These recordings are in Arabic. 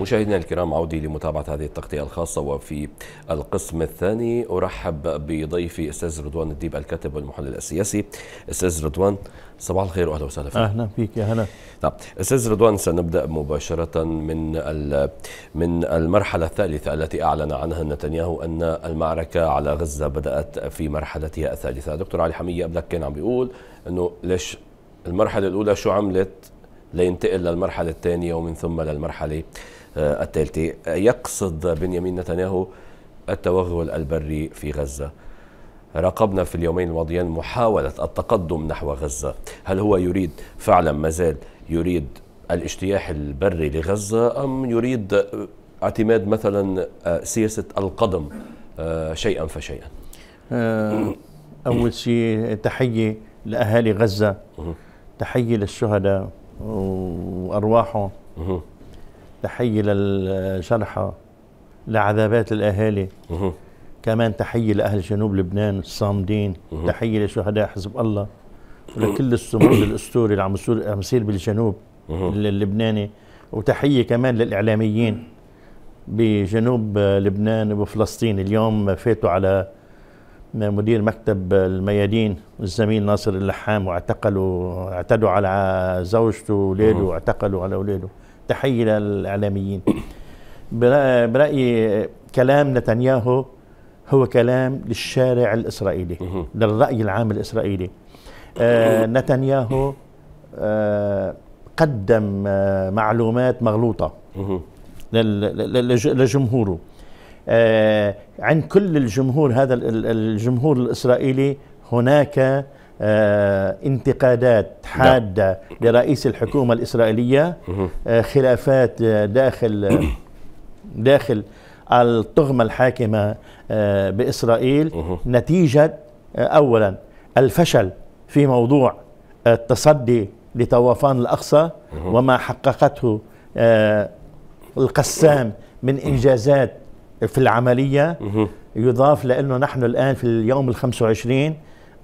مشاهدينا الكرام عودي لمتابعة هذه التغطية الخاصة وفي القسم الثاني أرحب بضيفي أستاذ رضوان الديب الكاتب والمحلل السياسي أستاذ رضوان صباح الخير وأهلا وسهلا فيك أهلا فيك يا هلا نعم أستاذ رضوان سنبدأ مباشرة من من المرحلة الثالثة التي أعلن عنها نتنياهو أن المعركة على غزة بدأت في مرحلتها الثالثة دكتور علي حمية قبلك كان عم بيقول أنه ليش المرحلة الأولى شو عملت لينتقل للمرحلة الثانية ومن ثم للمرحلة آه، الثالثة يقصد بنيامين نتنياهو التوغل البري في غزة راقبنا في اليومين الماضيين محاولة التقدم نحو غزة هل هو يريد فعلا مازال يريد الاجتياح البري لغزة أم يريد اعتماد مثلا آه، سياسة القدم آه، شيئا فشيئا أول شيء تحية لأهالي غزة تحية للشهداء وأرواحهم تحية للجرحى لعذابات الأهالي كمان تحية لأهل جنوب لبنان الصامدين تحية لشهداء حزب الله ولكل الصمود الأسطوري اللي عم يصير عم يصير بالجنوب اللبناني وتحية كمان للإعلاميين بجنوب لبنان وفلسطين اليوم فاتوا على مدير مكتب الميادين الزميل ناصر اللحام واعتقلوا اعتدوا على زوجته واولاده واعتقلوا على اولاده تحية للإعلاميين برأيي كلام نتنياهو هو كلام للشارع الإسرائيلي للرأي العام الإسرائيلي آه نتنياهو آه قدم آه معلومات مغلوطة لجمهوره آه، عن كل الجمهور هذا الجمهور الإسرائيلي هناك آه، انتقادات نعم. حادة لرئيس الحكومة الإسرائيلية آه، خلافات آه، داخل داخل الطغمة الحاكمة بإسرائيل نتيجة أولا الفشل في موضوع التصدي لطوفان الأقصى وما حققته القسام من إنجازات في العملية يضاف لأنه نحن الآن في اليوم الخمس وعشرين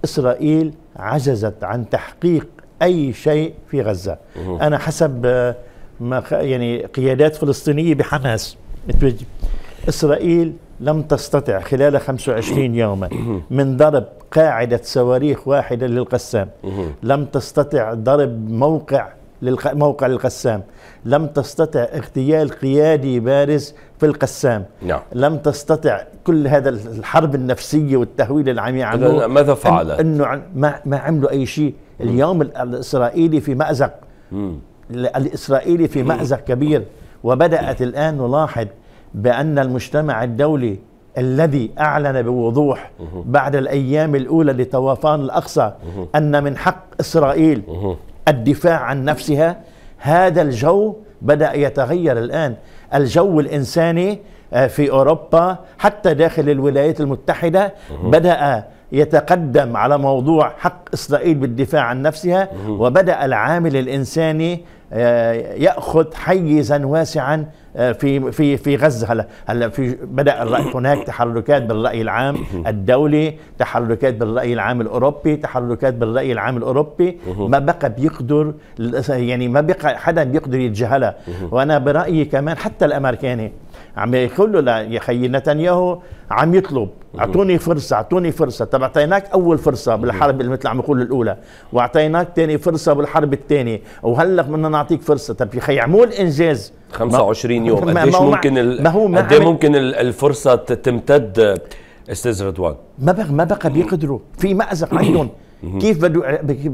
إسرائيل عجزت عن تحقيق أي شيء في غزة أنا حسب آه، ما يعني قيادات فلسطينية بحماس إسرائيل لم تستطع خلال 25 يوما من ضرب قاعدة صواريخ واحدة للقسام لم تستطع ضرب موقع موقع للقسام لم تستطع اغتيال قيادي بارز في القسام نعم. لم تستطع كل هذا الحرب النفسية والتهويل اللي عم يعملوه ماذا فعل؟ إن أنه ما, ما عملوا أي شيء اليوم الإسرائيلي في مأزق مم. الإسرائيلي في مأزق كبير وبدأت الآن نلاحظ بأن المجتمع الدولي الذي أعلن بوضوح بعد الأيام الأولى لطوفان الأقصى أن من حق إسرائيل الدفاع عن نفسها هذا الجو بدأ يتغير الآن الجو الإنساني آه، في أوروبا حتى داخل الولايات المتحدة بدأ يتقدم على موضوع حق إسرائيل بالدفاع عن نفسها وبدأ العامل الإنساني آه، يأخذ حيزا واسعا آه، في في في غزه هلا هلا في بدا الرأي هناك تحركات بالراي العام الدولي تحركات بالراي العام الاوروبي تحركات بالراي العام الاوروبي ما بقى بيقدر يعني ما بقى حدا بيقدر يتجاهلها وانا برايي كمان حتى الامريكاني عم يقول له يا خيي نتنياهو عم يطلب اعطوني فرصه اعطوني فرصه طب اعطيناك اول فرصه بالحرب اللي مثل عم يقول الاولى واعطيناك ثاني فرصه بالحرب الثانيه وهلا بدنا نعطيك فرصه طب يا خي اعمل انجاز 25 يوم قديش ممكن ال... ما هو ما قد ممكن الفرصه تمتد استاذ رضوان ما بقى ما بقى بيقدروا في مازق عندهم كيف بدو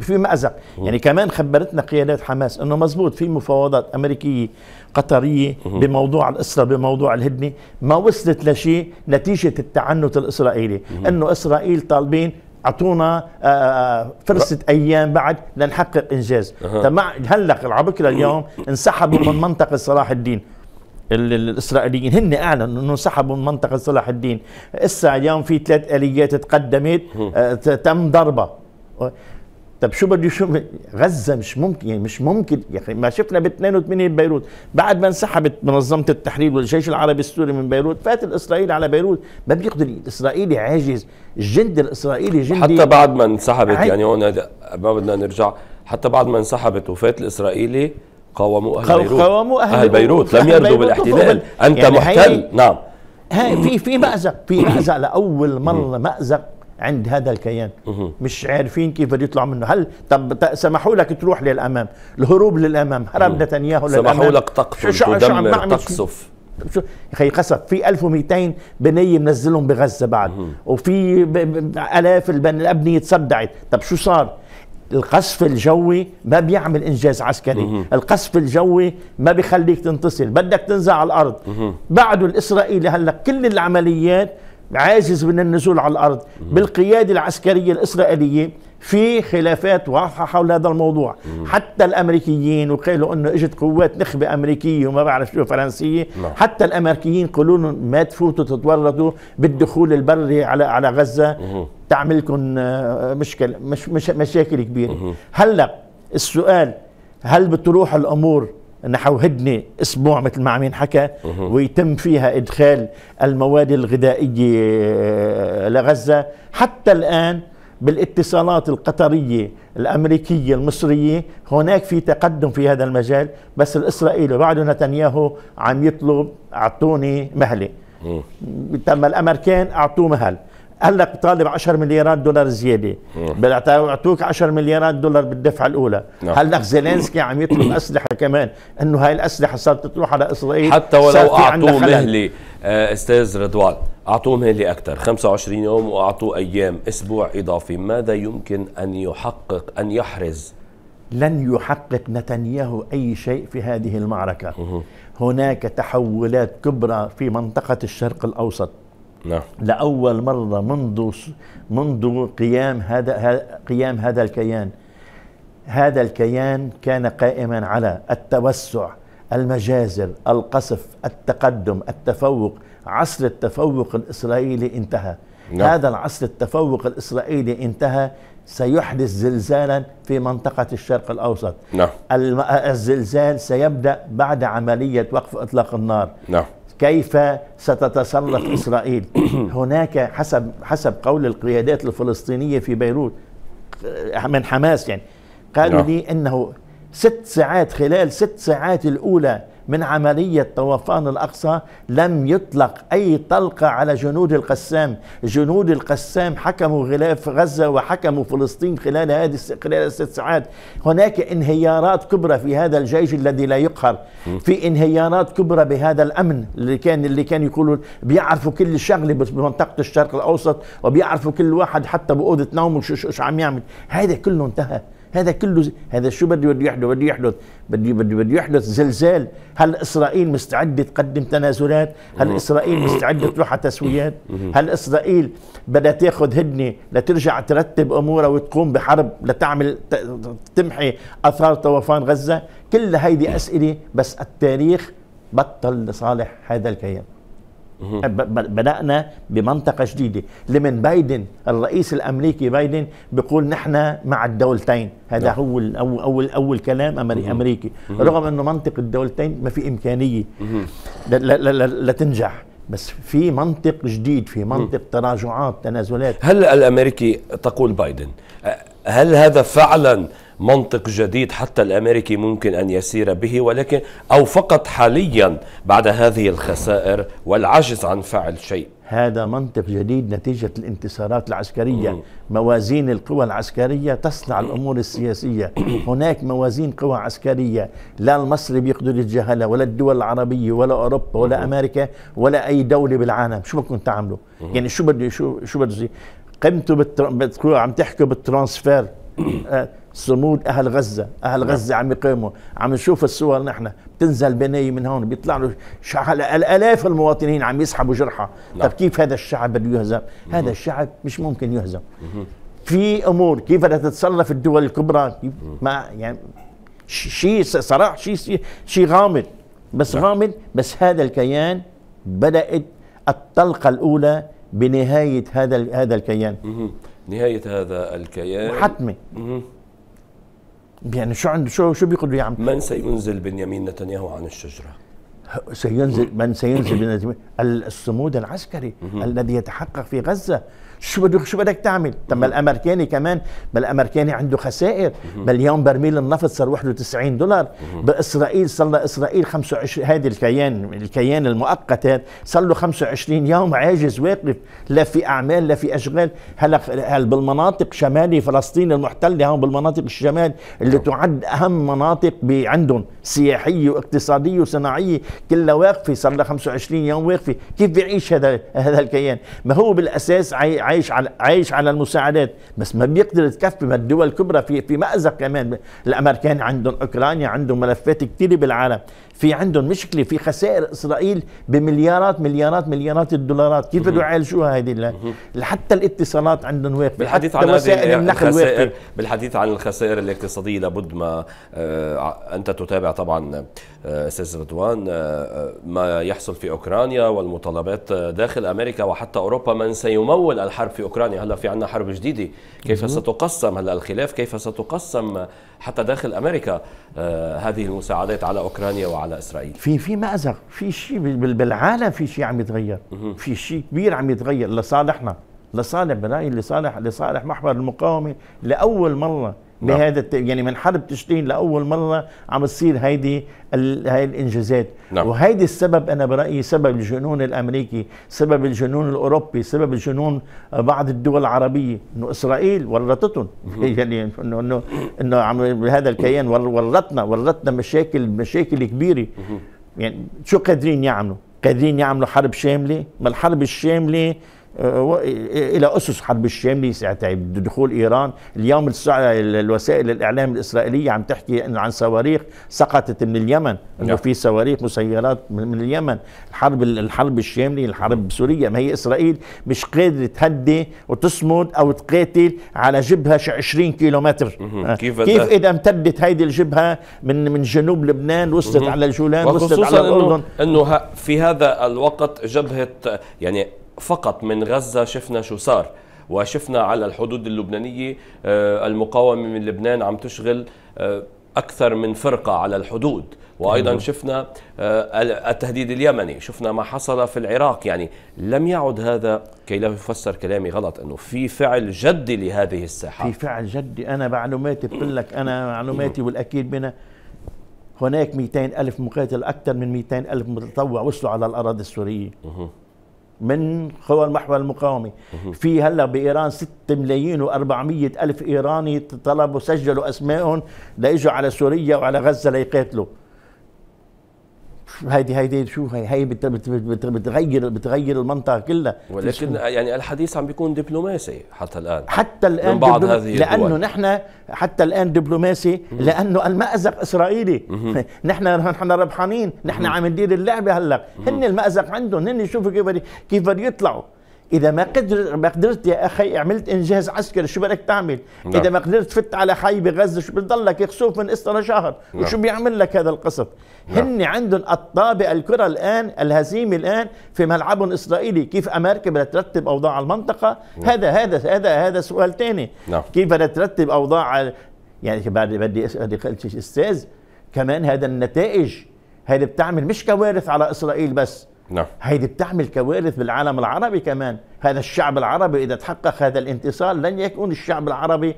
في مأزق يعني كمان خبرتنا قيادات حماس انه مزبوط في مفاوضات امريكيه قطرية بموضوع الأسرة بموضوع الهدنة ما وصلت لشيء نتيجة التعنت الإسرائيلي أنه إسرائيل طالبين اعطونا آه، آه، فرصه ايام بعد لنحقق انجاز هلق هلا على بكره اليوم انسحبوا من منطقه صلاح الدين الاسرائيليين هن اعلنوا انه انسحبوا من منطقه صلاح الدين اسا اليوم في ثلاث اليات تقدمت آه، تم ضربه طب شو بده شو غزه مش ممكن يعني مش ممكن يا اخي ما شفنا ب 82 بيروت بعد ما انسحبت منظمه التحرير والجيش العربي السوري من بيروت فات الاسرائيلي على بيروت ما بيقدر الاسرائيلي عاجز الجندي الاسرائيلي جندي حتى بعد ما انسحبت يعني هون ما بدنا نرجع حتى بعد ما انسحبت وفات الاسرائيلي قاوموا اهل بيروت قاوموا اهل, أهل بيروت, بيروت لم يرضوا بالاحتلال انت يعني محتل نعم هاي في في مأزق في مأزق لاول مره مأزق عند هذا الكيان مش عارفين كيف بده يطلع منه هل طب سمحوا لك تروح للامام الهروب للامام هرب نتنياهو للامام سمحوا لك تقتل تدمر تقصف يا اخي قصف في 1200 بنيه منزلهم بغزه بعد وفي الاف الابنيه تصدعت طب شو صار القصف الجوي ما بيعمل انجاز عسكري مه. القصف الجوي ما بيخليك تنتصر بدك تنزع على الارض بعد بعده الاسرائيلي هلا كل العمليات عاجز من النزول على الارض بالقياده العسكريه الاسرائيليه في خلافات واضحه حول هذا الموضوع مم. حتى الامريكيين وقالوا انه اجت قوات نخبه امريكيه وما بعرف شو فرنسيه نعم. حتى الامريكيين قالوا لهم ما تفوتوا تتورطوا بالدخول البري على على غزه مم. تعملكم آه، مشكل مش مش مشاكل كبيره هلا السؤال هل بتروح الامور نحو هدنة أسبوع مثل ما عم حكى ويتم فيها إدخال المواد الغذائية آه، لغزة حتى الآن بالاتصالات القطرية الأمريكية المصرية هناك في تقدم في هذا المجال بس الإسرائيلي بعد نتنياهو عم يطلب أعطوني مهلة تم الأمريكان أعطوه مهل قال لك طالب 10 مليارات دولار زياده بيعطوك 10 مليارات دولار بالدفعه الاولى نعم. هل لك زيلينسكي عم يطلب اسلحه كمان انه هاي الاسلحه صارت تروح على اسرائيل حتى ولو اعطوه مهله آه، استاذ رضوان اعطوه مهله اكثر 25 يوم واعطوه ايام اسبوع اضافي ماذا يمكن ان يحقق ان يحرز لن يحقق نتنياهو اي شيء في هذه المعركه هناك تحولات كبرى في منطقه الشرق الاوسط نعم لأول مرة منذ منذ قيام هذا قيام هذا الكيان هذا الكيان كان قائما على التوسع المجازر القصف التقدم التفوق عصر التفوق الإسرائيلي انتهى نعم. هذا العصر التفوق الإسرائيلي انتهى سيحدث زلزالا في منطقة الشرق الأوسط نعم. الزلزال سيبدأ بعد عملية وقف إطلاق النار نعم. كيف ستتصرف إسرائيل هناك حسب حسب قول القيادات الفلسطينية في بيروت من حماس يعني قالوا نعم. لي أنه ست ساعات خلال ست ساعات الأولى من عملية طوفان الأقصى لم يطلق أي طلقة على جنود القسام جنود القسام حكموا غلاف غزة وحكموا فلسطين خلال هذه خلال الست ساعات هناك انهيارات كبرى في هذا الجيش الذي لا يقهر في انهيارات كبرى بهذا الأمن اللي كان اللي كان يقولوا بيعرفوا كل شغلة بمنطقة الشرق الأوسط وبيعرفوا كل واحد حتى بأوضة نومه شو, شو, شو عم يعمل هذا كله انتهى هذا كله هذا شو بده بده يحدث بده يحدث بده بده بده يحدث زلزال هل اسرائيل مستعده تقدم تنازلات هل اسرائيل مستعده تروح على تسويات هل اسرائيل بدها تاخذ هدنه لترجع ترتب امورها وتقوم بحرب لتعمل تمحي اثار طوفان غزه كل هيدي اسئله بس التاريخ بطل لصالح هذا الكيان أه، بدأنا بمنطقة جديدة لمن بايدن الرئيس الأمريكي بايدن بيقول نحن مع الدولتين هذا نعم. هو أول, أول, أول كلام أمري أه. أمريكي أه. رغم أنه منطق الدولتين ما في إمكانية لتنجح بس في منطق جديد في منطق تراجعات تنازلات هل الأمريكي تقول بايدن هل هذا فعلا منطق جديد حتى الامريكي ممكن ان يسير به ولكن او فقط حاليا بعد هذه الخسائر والعجز عن فعل شيء هذا منطق جديد نتيجة الانتصارات العسكرية موازين القوى العسكرية تصنع الأمور السياسية هناك موازين قوى عسكرية لا المصري بيقدر يتجاهلها ولا الدول العربية ولا أوروبا ولا أمريكا ولا أي دولة بالعالم شو بدكم تعملوا يعني شو بده شو شو بده قمتوا بالتر... عم تحكوا بالترانسفير آه، صمود اهل غزه اهل نعم. غزه عم يقيموا عم نشوف الصور نحن بتنزل بنيه من هون بيطلع له الالاف المواطنين عم يسحبوا جرحى نعم. طب كيف هذا الشعب بده يهزم هذا الشعب مش ممكن يهزم في امور كيف بدها تتصرف الدول الكبرى ما يعني شيء صراحه شيء شيء غامض بس نعم. غامض بس هذا الكيان بدات الطلقه الاولى بنهايه هذا هذا الكيان نهايه هذا الكيان حتمي يعني شو عنده شو شو بيقدروا يعملوا من سينزل بنيامين نتنياهو عن الشجره سينزل من سينزل من الصمود العسكري الذي يتحقق في غزه شو بدك شو بدك تعمل؟ طب ما الامريكاني كمان ما الامريكاني عنده خسائر مليون برميل النفط صار 91 دولار باسرائيل صار اسرائيل 25 هذه الكيان الكيان المؤقت هذا صار له 25 يوم عاجز واقف لا في اعمال لا في اشغال هلا هل بالمناطق شمالي فلسطين المحتله هون بالمناطق الشمال اللي نعم. تعد اهم مناطق عندهم سياحيه واقتصاديه وصناعيه كلها واقفه صار لها 25 يوم واقفه كيف بيعيش هذا هذا الكيان ما هو بالاساس عايش على عايش على المساعدات بس ما بيقدر يتكفي ما الدول الكبرى في في مأزق كمان الامريكان عندهم اوكرانيا عندهم ملفات كثيره بالعالم في عندهم مشكله في خسائر اسرائيل بمليارات مليارات مليارات الدولارات كيف بده يعالجوها هذه حتى الاتصالات عندهم واقفه بالحديث عن وسائل النقل بالحديث عن الخسائر الاقتصاديه لابد ما آه انت تتابع طبعا آه، استاذ آه رضوان آه ما يحصل في اوكرانيا والمطالبات آه، داخل امريكا وحتى اوروبا من سيمول الحرب في اوكرانيا هلا في عندنا حرب جديده كيف ستقسم هلا الخلاف كيف ستقسم حتى داخل امريكا آه، هذه المساعدات على اوكرانيا وعلى اسرائيل في في مازق في شيء بالعالم في شيء عم يتغير في شيء كبير عم يتغير لصالحنا لصالح بلاي لصالح لصالح محور المقاومه لاول مره بهذا نعم. الت... يعني من حرب تشرين لاول مره عم تصير هيدي ال... هاي الانجازات نعم. وهيدي السبب انا برايي سبب الجنون الامريكي سبب الجنون الاوروبي سبب الجنون بعض الدول العربيه انه اسرائيل ورطتهم يعني انه انه انه عم هذا الكيان ورطنا ورطنا مشاكل مشاكل كبيره يعني شو قادرين يعملوا قادرين يعملوا حرب شامله ما الحرب الشامله آه، الى اسس حرب الشام ساعتها دخول ايران اليوم الوسائل الاعلام الاسرائيليه عم تحكي انه عن صواريخ سقطت من اليمن انه نعم. في صواريخ مسيرات من اليمن الحرب الحرب الشامله الحرب بسوريا ما هي اسرائيل مش قادره تهدي وتصمد او تقاتل على جبهه 20 كيلومتر آه، كيف, كيف اذا امتدت هيدي الجبهه من من جنوب لبنان وصلت على الجولان وصلت على الاردن انه في هذا الوقت جبهه يعني فقط من غزة شفنا شو صار وشفنا على الحدود اللبنانية آه، المقاومة من لبنان عم تشغل آه، أكثر من فرقة على الحدود وأيضا شفنا آه، التهديد اليمني شفنا ما حصل في العراق يعني لم يعد هذا كي لا يفسر كلامي غلط أنه في فعل جدي لهذه الساحة في فعل جدي أنا معلوماتي بقول لك أنا معلوماتي والأكيد بنا هناك 200 ألف مقاتل أكثر من 200 ألف متطوع وصلوا على الأراضي السورية من قوى المحور المقاومة في هلا بإيران 6 ملايين و400 ألف إيراني طلبوا سجلوا أسمائهم ليجوا على سوريا وعلى غزة ليقاتلوا هيدي هيدي شو هي هي بتغير بتغير المنطقه كلها ولكن يعني الحديث عم بيكون دبلوماسي حتى الان حتى الان من بعض هذه لانه الدول. نحن حتى الان دبلوماسي لانه المازق اسرائيلي نحن نحن ربحانين نحن عم ندير اللعبه هلا هن المازق عندهم هن شوفوا كيف كيف يطلعوا اذا ما قدر ما قدرت يا اخي عملت انجاز عسكري شو بدك تعمل نعم. اذا ما قدرت فت على حي بغزه شو بتضلك يخسوف من قصه لشهر نعم. وشو بيعمل لك هذا القصف نعم. هن عندهم الطابع الكره الان الهزيمه الان في ملعبهم الاسرائيلي كيف امريكا بدها ترتب اوضاع المنطقه لا. هذا هذا هذا هذا سؤال ثاني كيف بدها ترتب اوضاع يعني بعد بدي بدي استاذ كمان هذا النتائج هذه بتعمل مش كوارث على اسرائيل بس نعم هيدي بتعمل كوارث بالعالم العربي كمان هذا الشعب العربي إذا تحقق هذا الانتصار لن يكون الشعب العربي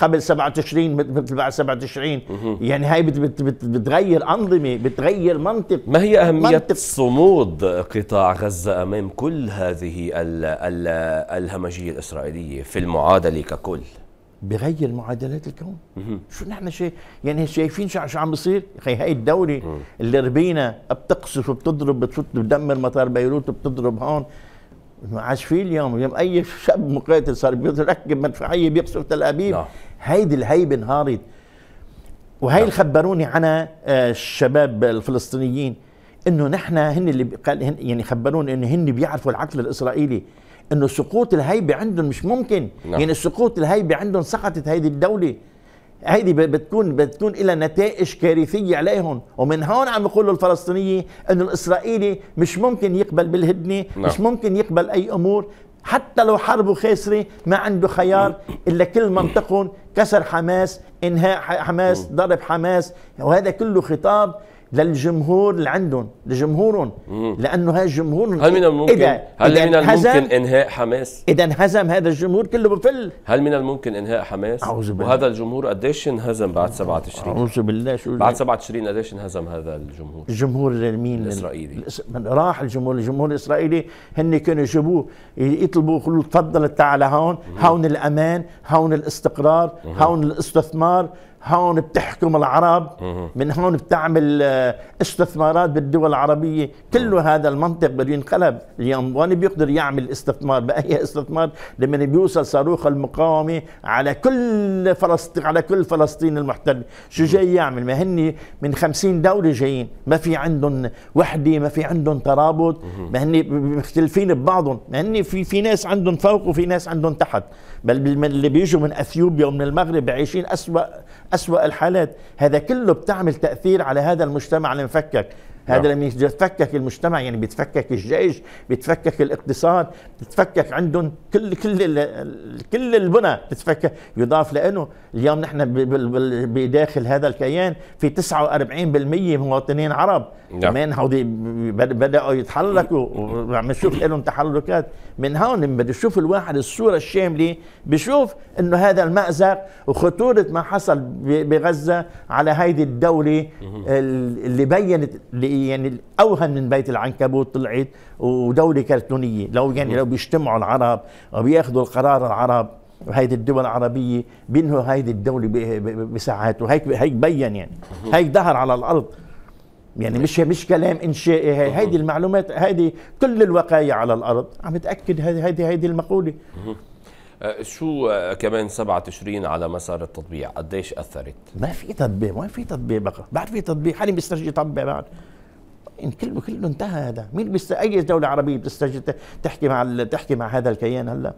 قبل 27 مثل بعد 27 يعني هاي بت بت بت بتغير أنظمة بتغير منطق ما هي أهمية منطق. صمود قطاع غزة أمام كل هذه الهمجية الإسرائيلية في المعادلة ككل؟ بغير معادلات الكون شو نحن شيء يعني شايفين شو عم بيصير اخي هاي الدوله اللي ربينا بتقصف وبتضرب بتفوت بتدمر مطار بيروت وبتضرب هون ما عادش في اليوم اليوم اي شاب مقاتل صار بيركب مدفعيه بيقصف تل ابيب نعم. هيدي الهيبه انهارت وهي نعم. اللي خبروني عنها آه، الشباب الفلسطينيين انه نحن هن اللي قال يعني خبروني انه هن بيعرفوا العقل الاسرائيلي انه سقوط الهيبه عندهم مش ممكن نعم. يعني سقوط الهيبه عندهم سقطت هذه الدوله هيدي بتكون بتكون لها نتائج كارثيه عليهم ومن هون عم يقولوا الفلسطينيه انه الاسرائيلي مش ممكن يقبل بالهدنه نعم. مش ممكن يقبل اي امور حتى لو حربه خاسره ما عنده خيار الا كل منطقهم كسر حماس انهاء حماس ضرب حماس وهذا كله خطاب للجمهور اللي عندهم لجمهورهم لانه هاي جمهورهم هل من الممكن إذا هل إذا من الممكن انهاء حماس؟ اذا انهزم هذا الجمهور كله بفل هل من الممكن انهاء حماس؟ أعوذ بالله وهذا الجمهور قديش انهزم بعد 27 اعوذ بالله شو بعد 27 قديش انهزم هذا الجمهور؟ الجمهور الجمهور لمين الاسرائيلي من راح الجمهور الجمهور الاسرائيلي هن كانوا يجيبوه يطلبوا يقولوا تفضل تعال هون هون الامان هون الاستقرار هون الاستثمار هون بتحكم العرب من هون بتعمل آه، استثمارات بالدول العربية كل هذا المنطق بده ينقلب اليوم وين بيقدر يعمل استثمار بأي استثمار لما بيوصل صاروخ المقاومة على كل فلسطين على كل فلسطين المحتل شو جاي يعمل ما هن من خمسين دولة جايين ما في عندهم وحدة ما في عندهم ترابط ما هن مختلفين ببعضهم ما هن في في ناس عندهم فوق وفي ناس عندهم تحت بل اللي بيجوا من اثيوبيا ومن المغرب عايشين أسوأ أسوأ الحالات هذا كله بتعمل تأثير على هذا المجتمع المفكك هذا نعم. لما يتفكك المجتمع يعني بيتفكك الجيش بيتفكك الاقتصاد بتتفكك عندهم كل كل كل البنى بتتفكك يضاف لانه اليوم نحن بداخل هذا الكيان في 49% مواطنين عرب كمان نعم. هودي بداوا يتحركوا وعم نشوف لهم تحركات من هون بده يشوف الواحد الصوره الشامله بشوف انه هذا المأزق وخطورة ما حصل بغزة على هيدي الدولة اللي بينت اللي يعني اوهن من بيت العنكبوت طلعت ودولة كرتونية لو يعني لو بيجتمعوا العرب وبياخذوا القرار العرب وهيدي الدول العربية بينهوا هيدي الدولة بساعات وهيك هيك بين يعني هيك ظهر على الأرض يعني مش مش كلام انشائي هي هيدي المعلومات هيدي كل الوقايه على الارض عم بتاكد هيدي هيدي المقوله آه، شو آه، كمان 7 تشرين على مسار التطبيع قديش اثرت ما في تطبيع وين في تطبيع بقى بعد في تطبيع حالي بيسترجي يطبع بعد إن كله كله انتهى هذا مين بس اي دوله عربيه بتستجد تحكي مع ال... تحكي مع هذا الكيان هلا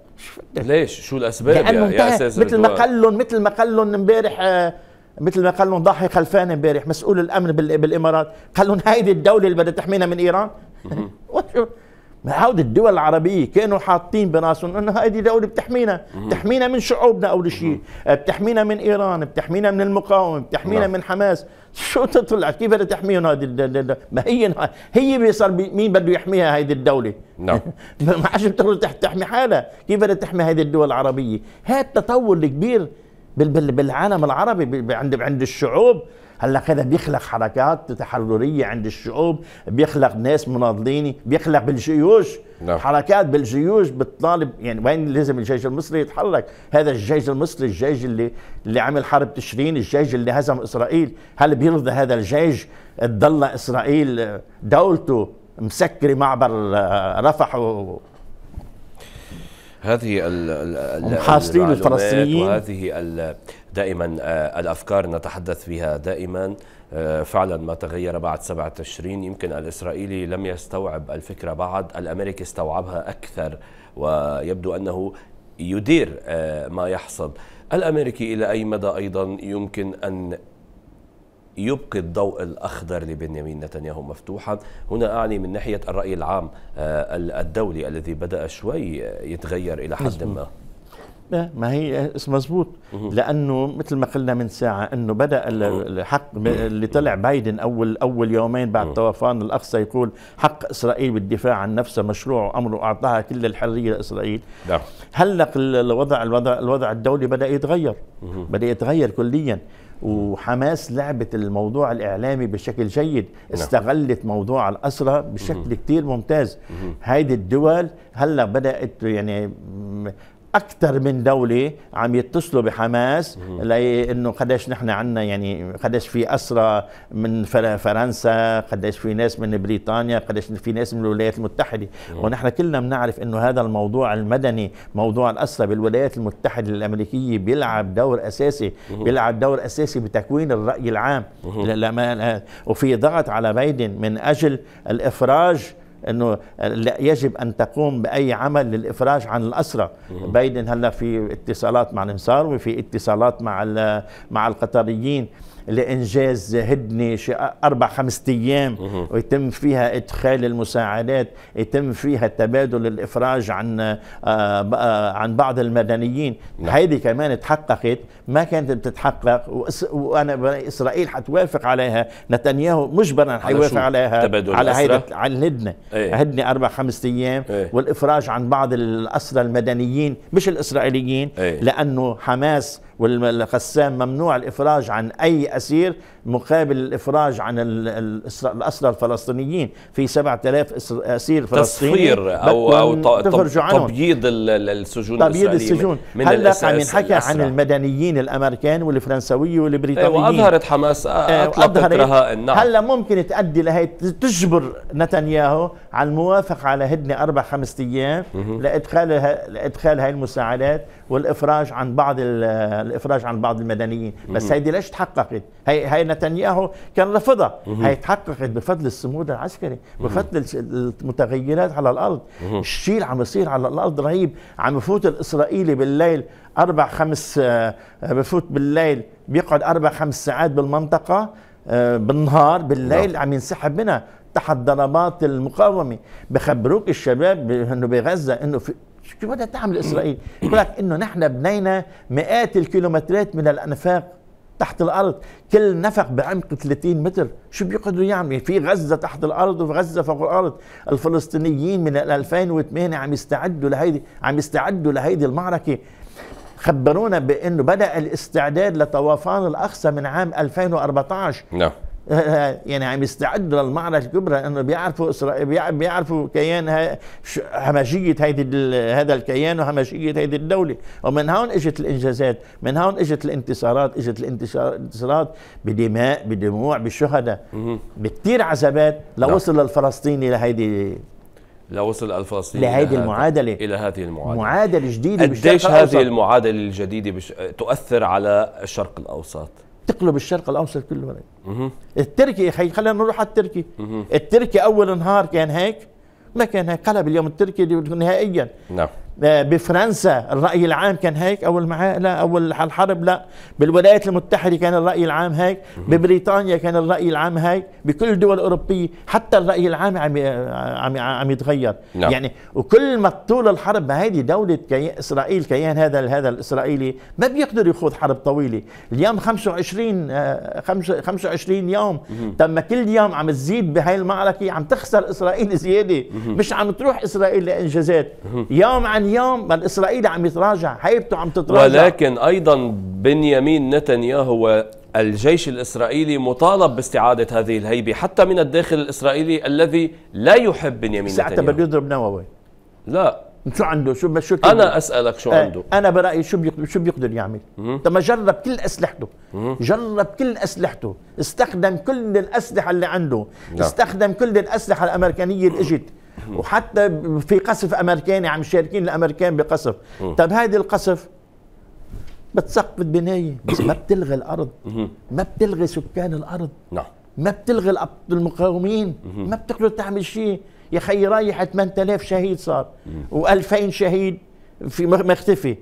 ليش شو الاسباب يعني يا, يا مثل ما قال لهم مثل ما قال لهم امبارح آه، مثل ما قال لهم ضاحي خلفان امبارح مسؤول الامن بالامارات قال لهم هيدي الدوله اللي بدها تحمينا من ايران هاود الدول العربيه كانوا حاطين براسهم انه هذه دوله بتحمينا بتحمينا من شعوبنا اول شيء بتحمينا من ايران بتحمينا من المقاومه بتحمينا نعم. من حماس شو تطلع كيف بدها تحميهم هذه ما هي هي بيصير مين بده يحميها هذه الدوله نعم ما عادش بتقدر تحمي حالها كيف بدها تحمي هذه الدول العربيه هذا التطور الكبير بالعالم العربي عند عند الشعوب هلا هذا بيخلق حركات تحرريه عند الشعوب بيخلق ناس مناضلين بيخلق بالجيوش نعم. حركات بالجيوش بتطالب يعني وين لازم الجيش المصري يتحرك هذا الجيش المصري الجيش اللي اللي عمل حرب تشرين الجيش اللي هزم اسرائيل هل بيرضى هذا الجيش تضل اسرائيل دولته مسكره معبر آه، رفح و هذه ال ال ال الفلسطينيين وهذه ال دائما آه، الأفكار نتحدث فيها دائما آه، فعلا ما تغير بعد سبعة تشرين يمكن الإسرائيلي لم يستوعب الفكرة بعد الأمريكي استوعبها أكثر ويبدو أنه يدير آه، ما يحصل الأمريكي إلى أي مدى أيضا يمكن أن يبقي الضوء الأخضر لبنيامين نتنياهو مفتوحا هنا أعني من ناحية الرأي العام الدولي الذي بدأ شوي يتغير إلى حد ما لا ما هي مزبوط لانه مثل ما قلنا من ساعه انه بدا الحق اللي طلع بايدن اول اول يومين بعد طوفان الاقصى يقول حق اسرائيل بالدفاع عن نفسها مشروع وامره اعطاها كل الحريه لاسرائيل نعم. هلا الوضع الوضع الوضع الدولي بدا يتغير بدا يتغير كليا وحماس لعبت الموضوع الإعلامي بشكل جيد نعم. استغلت موضوع الأسرة بشكل كثير ممتاز هيدي الدول هلأ بدأت يعني اكثر من دوله عم يتصلوا بحماس لانه قديش نحن عندنا يعني قديش في اسرى من فرنسا قديش في ناس من بريطانيا قديش في ناس من الولايات المتحده ونحن كلنا بنعرف انه هذا الموضوع المدني موضوع الاسرى بالولايات المتحده الامريكيه بيلعب دور اساسي بيلعب دور اساسي بتكوين الراي العام وفي ضغط على بايدن من اجل الافراج انه يجب ان تقوم باي عمل للافراج عن الاسرى بايدن هلا في اتصالات مع الانصار وفي اتصالات مع مع القطريين لإنجاز هدنة شي أربع خمسة أيام ويتم فيها إدخال المساعدات يتم فيها تبادل الإفراج عن آه، آه، عن بعض المدنيين نعم. هذه هيدي كمان تحققت ما كانت بتتحقق وأنا إسرائيل حتوافق عليها نتنياهو مجبرا حيوافق عليها تبادل على هيدا على الهدنة ايه. هدنة أربع خمسة أيام ايه. والإفراج عن بعض الأسرى المدنيين مش الإسرائيليين ايه. لأنه حماس والقسام ممنوع الإفراج عن أي أسير مقابل الإفراج عن الأسرى الفلسطينيين في 7000 أسير فلسطيني تصفير أو, أو تبييض السجون تبييض السجون من هلا عم ينحكى عن المدنيين الأمريكان والفرنسوي والبريطانيين أيوة، آه، إيه، وأظهرت حماس أطلقت رهائن نعم هلا ممكن تؤدي لهي تجبر نتنياهو على الموافقة على هدنة أربع خمس أيام لإدخال لإدخال هاي المساعدات والافراج عن بعض الافراج عن بعض المدنيين بس هيدي ليش تحققت هي هي نتنياهو كان رفضها هي تحققت بفضل الصمود العسكري بفضل المتغيرات على الارض الشيء اللي عم يصير على الارض رهيب عم يفوت الاسرائيلي بالليل اربع خمس آه، بفوت بالليل بيقعد اربع خمس ساعات بالمنطقه آه، بالنهار بالليل نعم. عم ينسحب منها تحت ضربات المقاومه بخبروك الشباب انه بغزه انه في شو بدها تعمل اسرائيل؟ يقول لك انه نحن بنينا مئات الكيلومترات من الانفاق تحت الارض كل نفق بعمق 30 متر شو بيقدروا يعملوا في غزه تحت الارض وفي غزه فوق الارض الفلسطينيين من 2008 عم يستعدوا لهيدي عم يستعدوا لهيدي المعركه خبرونا بانه بدا الاستعداد لطوفان الاقصى من عام 2014 نعم يعني عم يستعدوا للمعركه الكبرى انه بيعرفوا اسرائيل بيعرفوا كيان همجيه هيدي هذا الكيان وهمجيه هيدي الدوله ومن هون اجت الانجازات من هون اجت الانتصارات اجت الانتصارات بدماء بدموع بشهداء بكثير عزبات نعم. لوصل الفلسطيني لهيدي لوصل الفلسطيني لهذه المعادله الى هذه المعادله معادله جديده قديش هذه المعادله الجديده بش... تؤثر على الشرق الاوسط تقلب الشرق الاوسط كله التركي يا حي خلينا نروح على التركي التركي اول نهار كان هيك ما كان هيك قلب اليوم التركي نهائيا نعم آه، بفرنسا الرأي العام كان هيك أول معاه لا أول الحرب لا بالولايات المتحدة كان الرأي العام هيك ببريطانيا كان الرأي العام هيك بكل الدول الأوروبية حتى الرأي العام عم عم عم يتغير نعم. يعني وكل ما طول الحرب ما هذه دولة كي... إسرائيل كيان هذا هذا الإسرائيلي ما بيقدر يخوض حرب طويلة اليوم 25 25 آه، يوم تم كل يوم عم تزيد بهاي المعركة عم تخسر إسرائيل زيادة مش عم تروح إسرائيل لإنجازات يوم عن اليوم الإسرائيلي عم يتراجع هيبته عم تتراجع ولكن أيضا بنيامين نتنياهو الجيش الإسرائيلي مطالب باستعادة هذه الهيبة حتى من الداخل الإسرائيلي الذي لا يحب بنيامين نتنياهو ساعتها بده يضرب نووي لا شو عنده شو شو انا اسالك شو آه، عنده انا برايي شو بيقدر شو بيقدر يعمل طب جرب كل اسلحته جرب كل اسلحته استخدم كل الاسلحه اللي عنده استخدم كل الاسلحه الامريكانيه اللي اجت وحتى في قصف امريكاني عم يعني يشاركين الامريكان بقصف طب هيدي القصف بتسقف بنايه بس ما بتلغي الارض ما بتلغي سكان الارض نعم. ما بتلغي المقاومين ما بتقدر تعمل شيء يا خي رايح 8000 شهيد صار و2000 شهيد في مختفي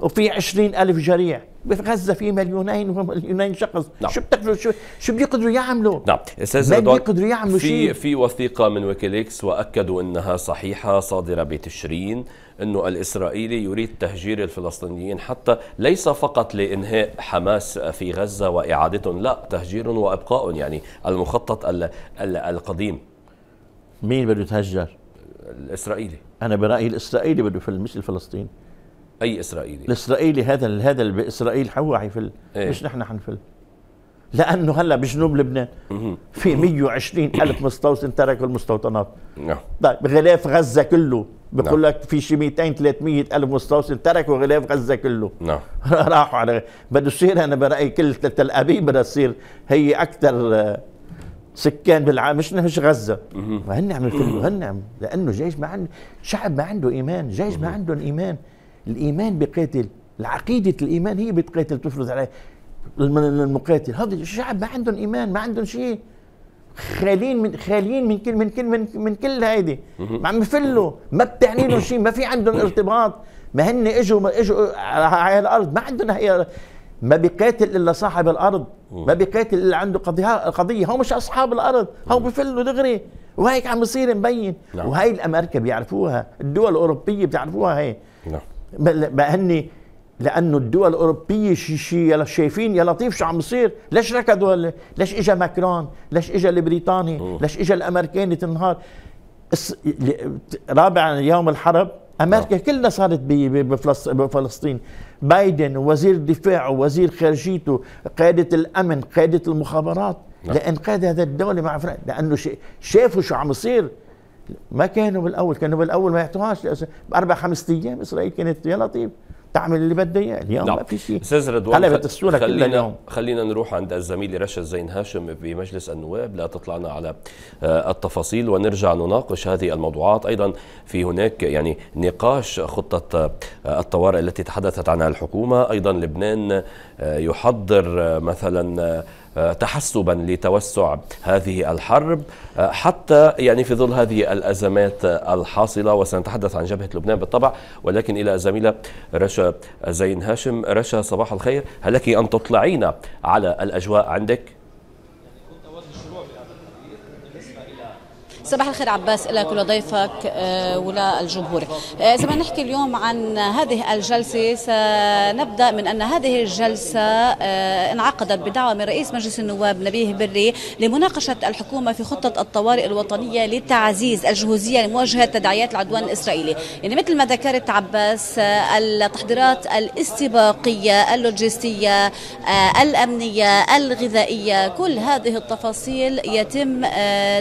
وفي عشرين ألف جريح بغزة في مليونين ومليونين شخص نعم. شو بتقدروا شو شو بيقدروا يعملوا نعم استاذ ما بيقدروا يعملوا في شيء في وثيقه من ويكيليكس واكدوا انها صحيحه صادره بتشرين انه الاسرائيلي يريد تهجير الفلسطينيين حتى ليس فقط لانهاء حماس في غزه واعادتهم لا تهجير وابقاء يعني المخطط القديم مين بده يتهجر الاسرائيلي انا برايي الاسرائيلي بده يفل مش الفلسطيني اي اسرائيلي الاسرائيلي هذا هذا اللي باسرائيل هو حيفل ايه؟ مش نحن حنفل لانه هلا بجنوب لبنان في 120 الف مستوطن تركوا المستوطنات نعم طيب غلاف غزه كله نعم. بقول لك في شي 200 300 الف مستوطن تركوا غلاف غزه كله نعم راحوا على بده يصير انا برايي كل تل ابيب بدها تصير هي اكثر سكان بالعالم مش مش غزه هن عم يفلوا هن عم لانه جيش ما عنده شعب ما عنده ايمان جيش ما عنده ايمان الايمان بقاتل العقيده الايمان هي بتقاتل تفرض عليه المقاتل هذا الشعب ما عندهم ايمان ما عندهم شيء خالين من خالين من كل من كل من, من كل هيدي ما عم يفلوا ما بتعني لهم شيء ما في عندهم ارتباط ما هن اجوا اجوا على هاي الارض ما عندهم هي ما بيقاتل الا صاحب الارض ما بيقاتل الا عنده قضيه قضيه هو مش اصحاب الارض هو بفلوا دغري وهيك عم يصير مبين نعم. وهي الامريكا بيعرفوها الدول الاوروبيه بتعرفوها هي نعم باني لانه الدول الاوروبيه شي شي شايفين يا لطيف شو عم بصير ليش ركضوا ليش اجى ماكرون ليش اجى البريطاني ليش اجى الامريكاني تنهار رابعا يوم الحرب امريكا أوه. نعم. كلها صارت بفلسطين بايدن وزير الدفاع وزير خارجيته قاده الامن قاده المخابرات أوه. نعم. لانقاذ هذا الدوله مع فرق لانه شافوا شو عم يصير ما كانوا بالاول كانوا بالاول ما يعطوهاش باربع خمس ايام اسرائيل كانت يا لطيف تعمل اللي بدها اياه اليوم نعم. ما في شيء استاذ رضوان قلبت الصوره خلينا كلها اليوم خلينا نروح عند الزميل رشا زين هاشم بمجلس النواب لا تطلعنا على آه، التفاصيل ونرجع نناقش هذه الموضوعات ايضا في هناك يعني نقاش خطه آه، الطوارئ التي تحدثت عنها الحكومه ايضا لبنان آه، يحضر مثلا آه، تحسبا لتوسع هذه الحرب آه، حتى يعني في ظل هذه الأزمات الحاصلة وسنتحدث عن جبهة لبنان بالطبع ولكن إلى زميلة رشا زين هاشم رشا صباح الخير هل لك أن تطلعينا على الأجواء عندك؟ صباح الخير عباس لك ولضيفك آه، وللجمهور إذا آه، ما نحكي اليوم عن هذه الجلسة سنبدأ من أن هذه الجلسة آه، انعقدت بدعوة من رئيس مجلس النواب نبيه بري لمناقشة الحكومة في خطة الطوارئ الوطنية لتعزيز الجهوزية لمواجهة تداعيات العدوان الإسرائيلي يعني مثل ما ذكرت عباس التحضيرات الاستباقية اللوجستية الأمنية الغذائية كل هذه التفاصيل يتم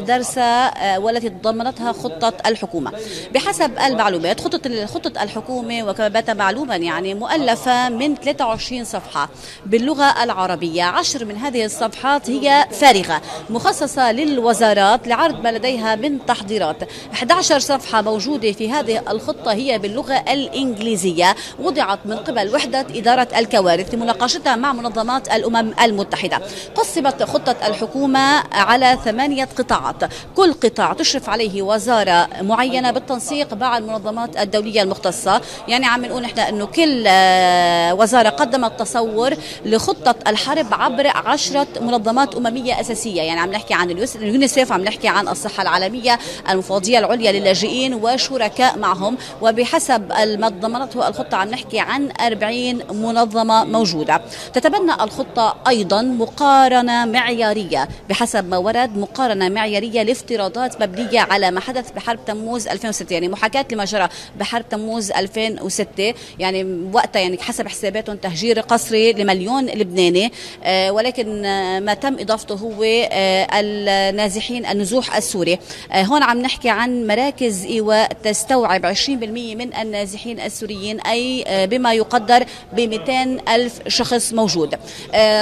درسها والتي تضمنتها خطة الحكومة بحسب المعلومات خطة خطة الحكومة وكما بات معلوما يعني مؤلفة من 23 صفحة باللغة العربية عشر من هذه الصفحات هي فارغة مخصصة للوزارات لعرض ما لديها من تحضيرات 11 صفحة موجودة في هذه الخطة هي باللغة الإنجليزية وضعت من قبل وحدة إدارة الكوارث لمناقشتها مع منظمات الأمم المتحدة قسمت خطة الحكومة على ثمانية قطاعات كل قطاع تشرف عليه وزاره معينه بالتنسيق مع المنظمات الدوليه المختصه يعني عم نقول نحن انه كل آه، وزاره قدمت تصور لخطه الحرب عبر عشرة منظمات امميه اساسيه يعني عم نحكي عن اليونيسيف، عم نحكي عن الصحه العالميه المفوضيه العليا للاجئين وشركاء معهم وبحسب المنظمات الخطه عم نحكي عن 40 منظمه موجوده تتبنى الخطه ايضا مقارنه معياريه بحسب ما ورد مقارنه معياريه لافتراضات مبنيه على ما حدث بحرب تموز 2006 يعني محاكاه لما جرى بحرب تموز 2006 يعني وقتها يعني حسب حساباتهم تهجير قسري لمليون لبناني آه، ولكن آه، ما تم اضافته هو آه، النازحين النزوح السوري هون عم نحكي عن مراكز ايواء تستوعب 20% من النازحين السوريين اي بما يقدر ب ألف شخص موجود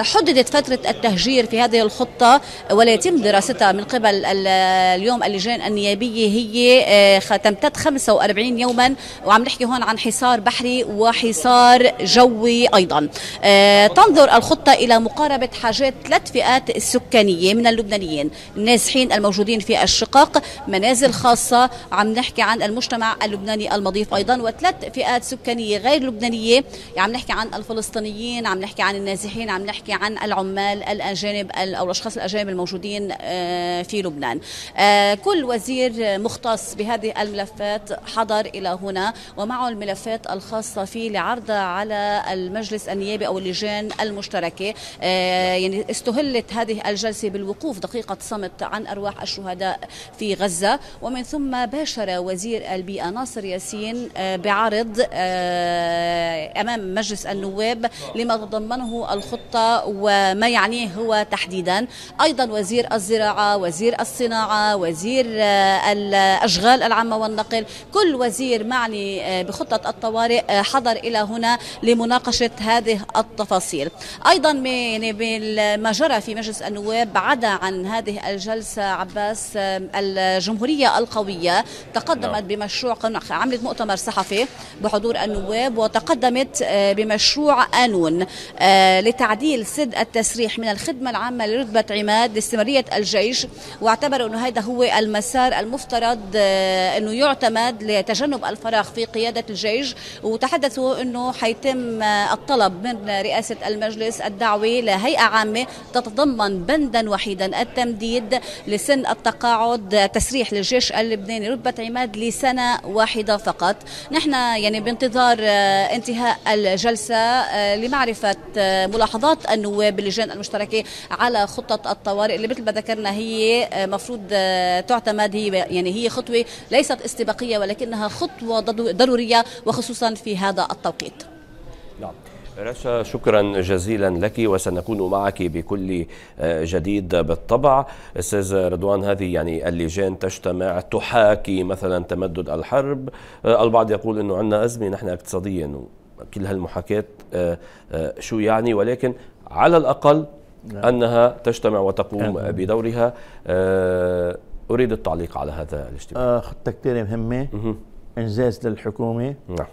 حددت فترة التهجير في هذه الخطة ولا يتم دراستها من قبل اليوم اللجان النيابيه هي آه، تمتد 45 يوما وعم نحكي هون عن حصار بحري وحصار جوي ايضا آه، تنظر الخطه الى مقاربه حاجات ثلاث فئات سكانيه من اللبنانيين النازحين الموجودين في الشقق منازل خاصه عم نحكي عن المجتمع اللبناني المضيف ايضا وثلاث فئات سكانيه غير لبنانيه عم نحكي عن الفلسطينيين عم نحكي عن النازحين عم نحكي عن العمال الاجانب او الاشخاص الاجانب الموجودين آه، في لبنان كل وزير مختص بهذه الملفات حضر إلى هنا ومعه الملفات الخاصة فيه لعرضها على المجلس النيابي أو اللجان المشتركة آه، يعني استهلت هذه الجلسة بالوقوف دقيقة صمت عن أرواح الشهداء في غزة ومن ثم باشر وزير البيئة ناصر ياسين آه، بعرض آه، أمام مجلس النواب لما تضمنه الخطة وما يعنيه هو تحديدا أيضا وزير الزراعة وزير الصناعة وزير وزير آه، الأشغال العامة والنقل كل وزير معني آه، بخطة الطوارئ آه، حضر إلى هنا لمناقشة هذه التفاصيل أيضا ما يعني جرى في مجلس النواب عدا عن هذه الجلسة عباس الجمهورية القوية تقدمت نعم. بمشروع عملت مؤتمر صحفي بحضور النواب وتقدمت بمشروع قانون لتعديل سد التسريح من الخدمة العامة لرتبة عماد لاستمرارية الجيش واعتبروا أنه هذا هو المسار المفترض آه، انه يعتمد لتجنب الفراغ في قياده الجيش وتحدثوا انه حيتم آه، الطلب من رئاسه المجلس الدعوي لهيئه عامه تتضمن بندا وحيدا التمديد لسن التقاعد آه، تسريح للجيش اللبناني رتبه عماد لسنه واحده فقط نحن يعني بانتظار انتهاء الجلسه لمعرفه ملاحظات النواب اللجان المشتركه على خطه الطوارئ اللي مثل ما ذكرنا هي مفروض تعتمد هي يعني هي خطوة ليست استباقية ولكنها خطوة ضرورية وخصوصا في هذا التوقيت نعم رشا شكرا جزيلا لك وسنكون معك بكل آه، جديد بالطبع استاذ رضوان هذه يعني اللجان تجتمع تحاكي مثلا تمدد الحرب آه، البعض يقول انه عندنا ازمه نحن اقتصاديا كل هالمحاكاه آه، شو يعني ولكن على الاقل نعم. انها تجتمع وتقوم نعم. بدورها أريد التعليق على هذا الاجتماع خطة كثير مهمة إنجاز للحكومة نعم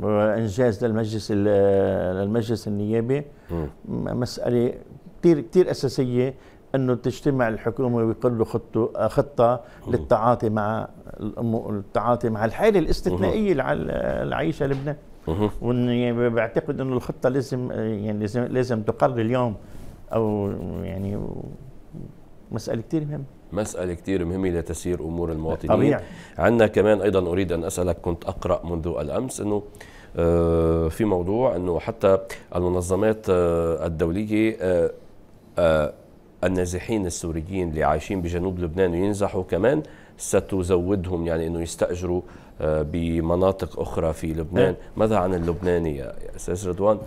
وإنجاز للمجلس للمجلس النيابي م. مسألة كثير كثير أساسية انه تجتمع الحكومه له خطه خطه للتعاطي مع التعاطي مع الحاله الاستثنائيه اللي عايشها لبنان واني يعني بعتقد انه الخطه لازم يعني لازم لازم تقر اليوم او يعني مساله كثير مهمه مسألة كتير مهمة لتسيير أمور المواطنين طبيعي عندنا كمان أيضا أريد أن أسألك كنت أقرأ منذ الأمس أنه آه، في موضوع أنه حتى المنظمات آه، الدولية آه، النازحين السوريين اللي عايشين بجنوب لبنان وينزحوا كمان ستزودهم يعني أنه يستأجروا بمناطق أخرى في لبنان نعم. ماذا عن اللبناني يا أستاذ رضوان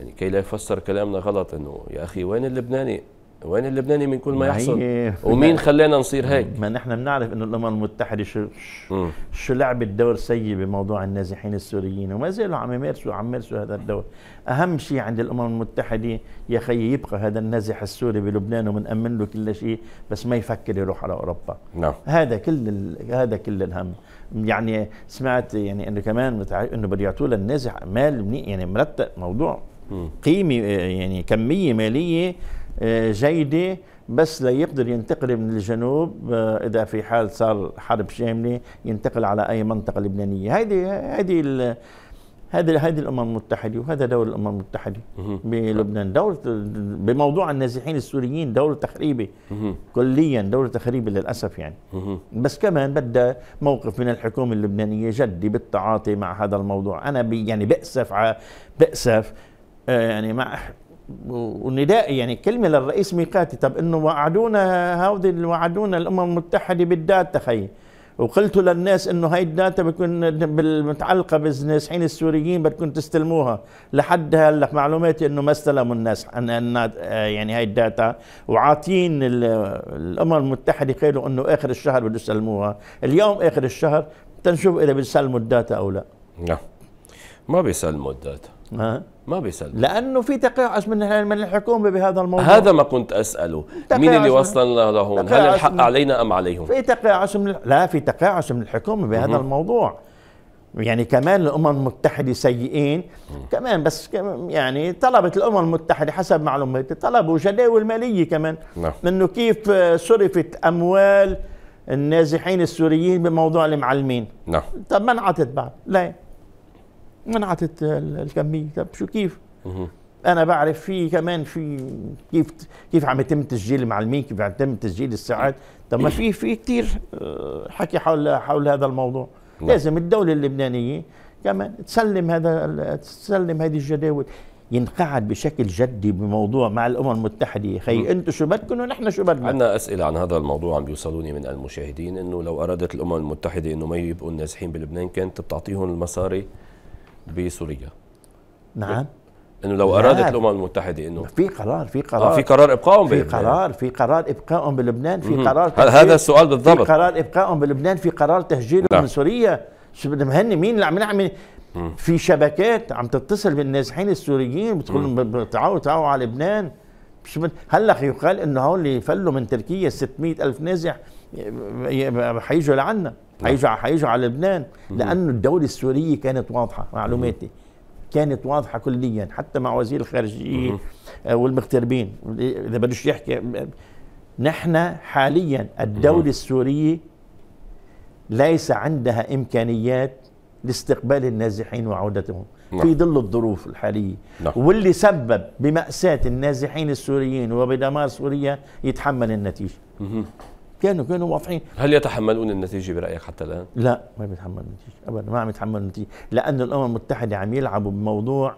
يعني كي لا يفسر كلامنا غلط أنه يا أخي وين اللبناني وين اللبناني من كل ما يحصل ومين خلانا نصير هيك ما نحن بنعرف انه الامم المتحده شو شو لعبت دور سيء بموضوع النازحين السوريين وما زالوا عم يمارسوا عم يمارسوا هذا الدور اهم شيء عند الامم المتحده يا خيي يبقى هذا النازح السوري بلبنان وبنامن له كل شيء بس ما يفكر يروح على اوروبا نعم. هذا كل هذا كل الهم يعني سمعت يعني انه كمان انه بده يعطوا للنازح مال يعني مرتب موضوع قيمه يعني كميه ماليه آه، جيده بس ليقدر ينتقل من الجنوب آه، اذا في حال صار حرب شامله ينتقل على اي منطقه لبنانيه هيدي هيدي هذه هذه الامم المتحده وهذا دور الامم المتحده بلبنان دور بموضوع النازحين السوريين دور تخريبي كليا دوله تخريبي للاسف يعني بس كمان بدا موقف من الحكومه اللبنانيه جدي بالتعاطي مع هذا الموضوع انا يعني بأسف بأسف آه، يعني مع وندائي يعني كلمه للرئيس ميقاتي طب انه وعدونا هودي وعدونا الامم المتحده بالداتا خي وقلت للناس انه هاي الداتا بتكون متعلقه بالنازحين السوريين بدكم تستلموها لحد هلا معلوماتي انه ما استلموا الناس يعني هاي الداتا وعاطين الامم المتحده قالوا انه اخر الشهر بده يسلموها اليوم اخر الشهر تنشوف اذا بيسلموا الداتا او لا لا نعم. ما بيسلموا الداتا ها ما بيسلم لانه في تقاعس من من الحكومه بهذا الموضوع هذا ما كنت اساله مين اللي وصلنا لهون هل الحق علينا ام عليهم في تقاعس من لا في تقاعس من الحكومه بهذا الموضوع يعني كمان الامم المتحده سيئين كمان بس يعني طلبت الامم المتحده حسب معلوماتي طلبوا جداول ماليه كمان نعم. انه كيف آه، صرفت اموال النازحين السوريين بموضوع المعلمين نعم طب ما انعطت بعد ليه منعت الكميه طب شو كيف؟ انا بعرف في كمان في كيف كيف عم يتم تسجيل المعلمين كيف عم يتم تسجيل الساعات طب ما في في كثير آه، حكي حول حول هذا الموضوع نعم. لازم الدوله اللبنانيه كمان تسلم هذا تسلم هذه الجداول ينقعد بشكل جدي بموضوع مع الامم المتحده خي انتم شو بدكم ونحن شو بدنا عندنا اسئله عن هذا الموضوع عم بيوصلوني من المشاهدين انه لو ارادت الامم المتحده انه ما يبقوا النازحين بلبنان كانت بتعطيهم المصاري بسوريا نعم انه لو ارادت نعم. الامم المتحده انه في قرار في قرار آه في قرار ابقائهم في قرار في قرار ابقائهم بلبنان في قرار هذا السؤال بالضبط في قرار ابقائهم بلبنان في قرار تهجيرهم نعم. من سوريا شو مهني مين اللي عم نعمل في شبكات عم تتصل بالنازحين السوريين بتقول تعالوا تعالوا على لبنان هلا يقال انه هول اللي فلوا من تركيا 600 الف نازح حيجوا لعنا حيجوا نعم. حيجوا على لبنان لانه الدوله السوريه كانت واضحه معلوماتي كانت واضحه كليا حتى مع وزير الخارجيه آه، والمغتربين اذا بدوش يحكي نحن حاليا الدوله السوريه ليس عندها امكانيات لاستقبال النازحين وعودتهم نعم. في ظل الظروف الحاليه نعم. واللي سبب بماساه النازحين السوريين وبدمار سوريا يتحمل النتيجه كانوا كانوا واضحين هل يتحملون النتيجه برايك حتى الان؟ لا ما بيتحملوا النتيجه ابدا ما عم يتحملوا النتيجه لان الامم المتحده عم يلعبوا بموضوع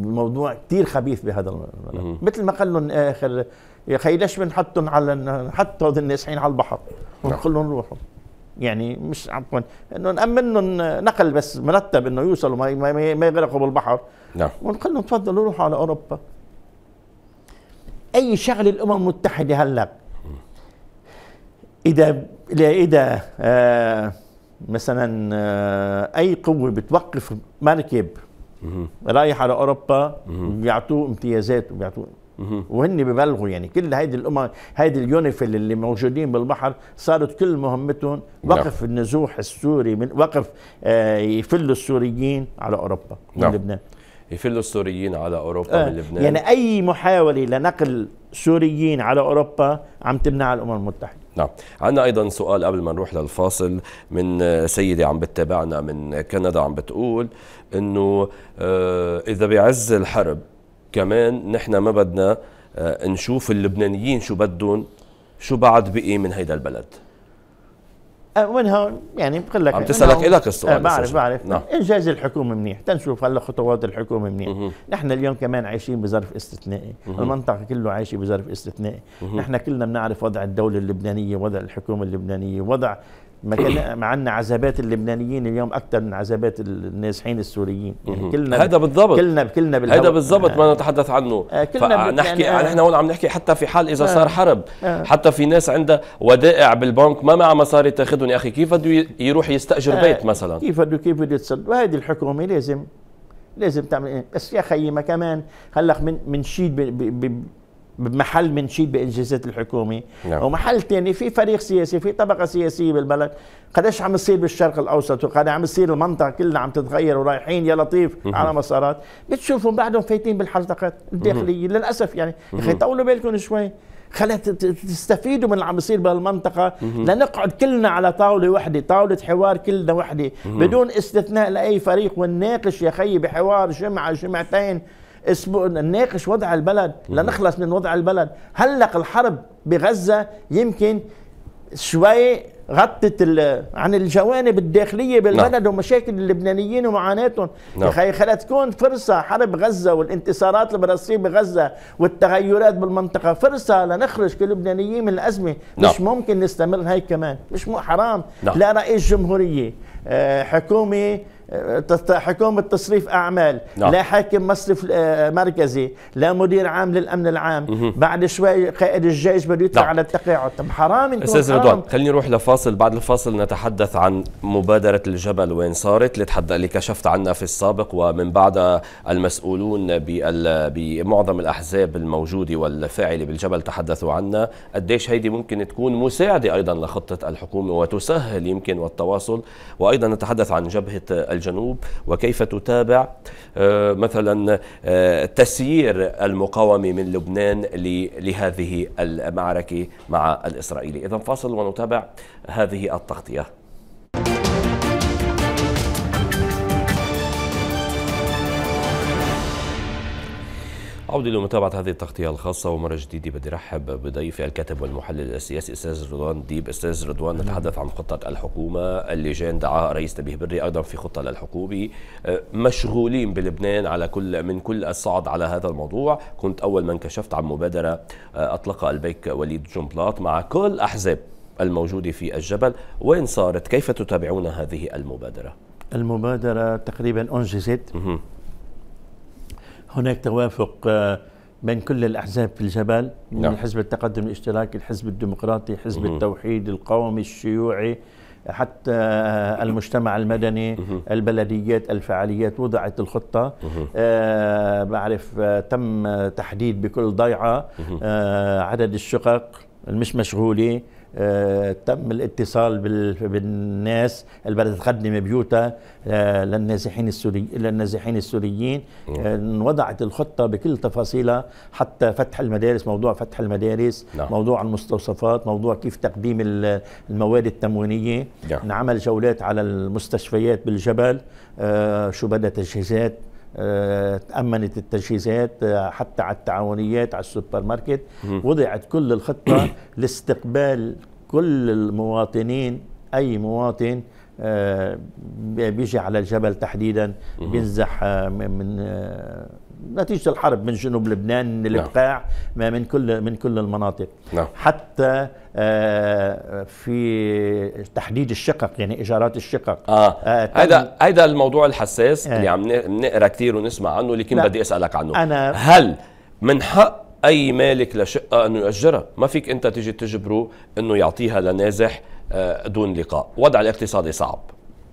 موضوع كثير خبيث بهذا الملف مثل ما قال لهم آه، اخر يا خي ليش بنحطهم على حطوا هذول النازحين على البحر نعم. ونقول لهم روحوا يعني مش عفوا انه نامن نقل بس مرتب انه يوصلوا ما ما يغرقوا بالبحر نعم ونقول لهم تفضلوا روحوا على اوروبا اي شغله الامم المتحده هلا اذا اذا آه، مثلا آه، اي قوه بتوقف مركب رايح على اوروبا بيعطوه امتيازات وبيعطوه وهن ببلغوا يعني كل هيدي الامم هيدي اليونيفيل اللي موجودين بالبحر صارت كل مهمتهم نعم. وقف نعم. النزوح السوري من وقف آه، يفلوا السوريين على اوروبا نعم. من لبنان يفلوا السوريين على اوروبا آه. من لبنان يعني اي محاوله لنقل سوريين على اوروبا عم تمنعها الامم المتحده نعم عندنا ايضا سؤال قبل ما نروح للفاصل من آه، سيده عم بتتابعنا من كندا عم بتقول انه آه، اذا بعز الحرب كمان نحن ما بدنا آه، نشوف اللبنانيين شو بدهم شو بعد بقي من هيدا البلد من آه، هون يعني بقول لك عم تسالك لك السؤال آه، بعرف بعرف نعم. انجاز الحكومه منيح تنشوف هلا خطوات الحكومه منيح نحن اليوم كمان عايشين بظرف استثنائي المنطقه كله عايشه بظرف استثنائي نحن كلنا بنعرف وضع الدوله اللبنانيه وضع الحكومه اللبنانيه وضع ما كان معنا عذابات اللبنانيين اليوم اكثر من عذابات النازحين السوريين يعني كلنا هذا بالضبط كلنا كلنا هذا بالضبط ما آه. نتحدث عنه آه كلنا نحكي يعني نحن هون عم نحكي حتى في حال اذا آه صار حرب آه حتى في ناس عندها ودائع بالبنك ما معها مصاري تاخذهم يا اخي كيف بده يروح يستاجر آه بيت مثلا كيف بده كيف بده يتصدر وهذه الحكومه لازم لازم تعمل بس يا خيي ما كمان هلق من شيء من شيء بانجازات الحكومه نعم. ومحل ثاني في فريق سياسي في طبقه سياسيه بالبلد قديش عم يصير بالشرق الاوسط وقد عم يصير المنطقه كلها عم تتغير ورايحين يا لطيف على مسارات بتشوفهم بعدهم فايتين بالحلقات الداخليه للاسف يعني يا اخي طولوا بالكم شوي خلي تستفيدوا من اللي عم يصير بهالمنطقة لنقعد كلنا على طاولة وحدة طاولة حوار كلنا وحدة بدون استثناء لأي فريق ونناقش يا خيي بحوار جمعة جمعتين اسمه نناقش وضع البلد لنخلص من وضع البلد هلق الحرب بغزة يمكن شوي غطت عن الجوانب الداخليه بالبلد نعم. ومشاكل اللبنانيين ومعاناتهم نعم. يا اخي تكون فرصه حرب غزه والانتصارات البراسيل بغزه والتغيرات بالمنطقه فرصه لنخرج كلبنانيين من الازمه نعم. مش ممكن نستمر هاي كمان مش حرام نعم. لا رئيس جمهوريه آه، حكومه حكومة تصريف أعمال نعم. لا حاكم مصرف آه، مركزي لا مدير عام للأمن العام مه. بعد شوي قائد الجيش بده يطلع نعم. على التقاعد طب حرام أستاذ رضوان خليني نروح لفاصل بعد الفاصل نتحدث عن مبادرة الجبل وين صارت اللي كشفت عنها في السابق ومن بعد المسؤولون بمعظم الأحزاب الموجودة والفاعلة بالجبل تحدثوا عنها قديش هيدي ممكن تكون مساعدة أيضا لخطة الحكومة وتسهل يمكن والتواصل وأيضا نتحدث عن جبهة الجنوب وكيف تتابع آه، مثلا آه، تسيير المقاومة من لبنان لهذه المعركة مع الإسرائيلي إذا فاصل ونتابع هذه التغطية عودة لمتابعة هذه التغطية الخاصة ومرة جديدة بدي رحب بضيفي الكاتب والمحلل السياسي أستاذ رضوان ديب أستاذ رضوان نعم. نتحدث عن خطة الحكومة اللجان دعاها رئيس نبيه بري أيضا في خطة للحكومة أه، مشغولين بلبنان على كل من كل الصعد على هذا الموضوع كنت أول من كشفت عن مبادرة أه، أطلقها البيك وليد جنبلاط مع كل أحزاب الموجودة في الجبل وين صارت كيف تتابعون هذه المبادرة؟ المبادرة تقريبا أنجزت هناك توافق آه، بين كل الأحزاب في الجبل من نعم. حزب التقدم الاشتراكي الحزب الديمقراطي حزب التوحيد القومي الشيوعي حتى آه، المجتمع المدني البلديات الفعاليات وضعت الخطة آه بعرف آه، تم تحديد بكل ضيعة آه عدد الشقق المش مشغولة آه، تم الاتصال بالناس اللي بدها تخدم بيوتها آه، للنازحين السوري للنازحين السوريين آه، وضعت الخطه بكل تفاصيلها حتى فتح المدارس موضوع فتح المدارس نعم. موضوع المستوصفات موضوع كيف تقديم المواد التموينيه نعم. نعمل جولات على المستشفيات بالجبل شو بدها تجهيزات آه، تأمنت التجهيزات آه، حتى على التعاونيات على السوبر ماركت وضعت كل الخطة لاستقبال كل المواطنين أي مواطن آه، بيجي على الجبل تحديدا بينزح من نتيجه الحرب من جنوب لبنان من نعم. البقاع ما من كل من كل المناطق نعم. حتى آه، في تحديد الشقق يعني ايجارات الشقق اه هذا آه، الموضوع الحساس آه. اللي عم نقرا كثير ونسمع عنه لكن بدي اسالك عنه أنا هل من حق اي مالك لشقه انه ياجرها ما فيك انت تيجي تجبره انه يعطيها لنازح آه، دون لقاء وضع الاقتصادي صعب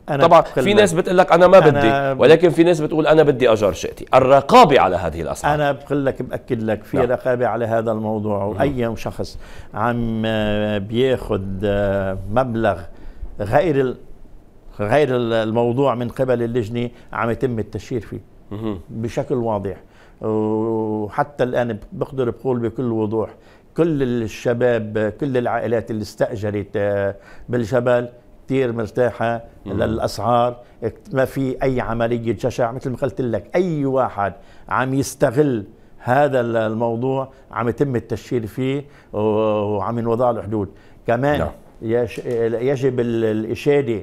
أنا طبعا في ناس بتقول لك انا ما بدي أنا ولكن في ناس بتقول انا بدي اجار شقتي الرقابه على هذه الاسعار انا بقول لك باكد لك في نعم. رقابه على هذا الموضوع نعم. واي شخص عم آه، بياخذ آه، مبلغ غير غير الموضوع من قبل اللجنه عم يتم التشهير فيه بشكل واضح وحتى الان بقدر بقول بكل وضوح كل الشباب كل العائلات اللي استاجرت آه، بالجبل كثير مرتاحة مم. للأسعار ما في أي عملية جشع مثل ما قلت لك أي واحد عم يستغل هذا الموضوع عم يتم التشهير فيه وعم ينوضع له حدود كمان لا. نعم. يجب الإشادة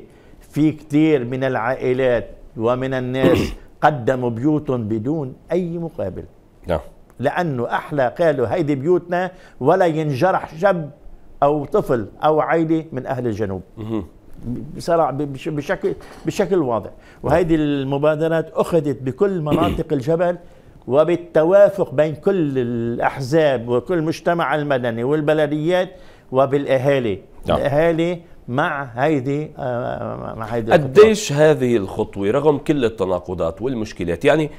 في كثير من العائلات ومن الناس قدموا بيوتهم بدون أي مقابل نعم لأنه أحلى قالوا هيدي بيوتنا ولا ينجرح شاب أو طفل أو عائلة من أهل الجنوب بسرع بشكل بشكل واضح وهذه المبادرات أخذت بكل مناطق الجبل وبالتوافق بين كل الأحزاب وكل المجتمع المدني والبلديات وبالأهالي نعم. الأهالي مع هيدي آه، مع هيدي قديش هذه الخطوة رغم كل التناقضات والمشكلات يعني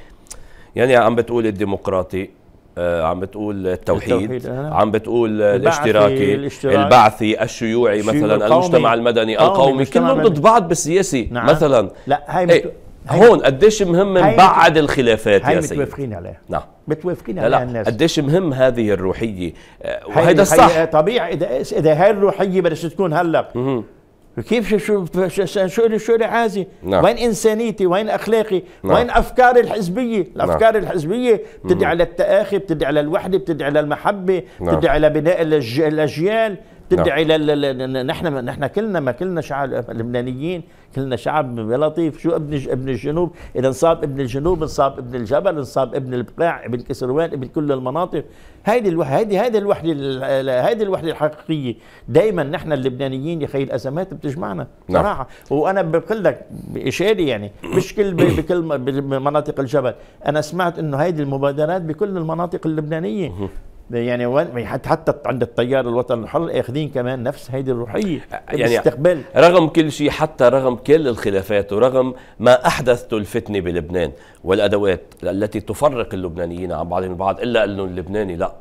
يعني عم بتقول الديمقراطي آه، عم بتقول التوحيد, التوحيد عم بتقول البعثي الاشتراكي الاشتراك البعثي الشيوعي مثلا القومي المجتمع المدني القومي كلهم ضد بعض بالسياسي نعم مثلا لا هي إيه، مت... هون قديش مهم نبعد الخلافات يا سيدي متوافقين عليها نعم متوافقين عليها الناس قديش مهم هذه الروحيه آه، وهيدا الصح طبيعي اذا اذا هاي الروحيه بدها تكون هلا كيف شو شو شو عازي نعم. وين انسانيتي وين اخلاقي نعم. وين افكاري الحزبيه نعم. الافكار نعم. الحزبيه بتدعي على التاخي بتدعي على الوحده بتدعي على المحبه نعم. بتدعي على بناء الاجيال تدعي نعم. نحن نحن كلنا ما كلنا شعب لبنانيين كلنا شعب لطيف شو ابن ابن الجنوب اذا انصاب ابن الجنوب انصاب ابن الجبل انصاب ابن البقاع ابن كسروان ابن كل المناطق هيدي هيدي هيدي الوحده هيدي الوحده الحقيقيه دائما نحن اللبنانيين يا اخي الازمات بتجمعنا نعم. صراحه وانا بقول لك اشاري يعني مش كل بكل مناطق الجبل انا سمعت انه هيدي المبادرات بكل المناطق اللبنانيه يعني حتى حتى عند التيار الوطني الحر اخذين كمان نفس هيدي الروحيه يعني الاستقبال رغم كل شيء حتى رغم كل الخلافات ورغم ما احدثته الفتنه بلبنان والادوات التي تفرق اللبنانيين عن بعضهم البعض الا انه اللبناني لا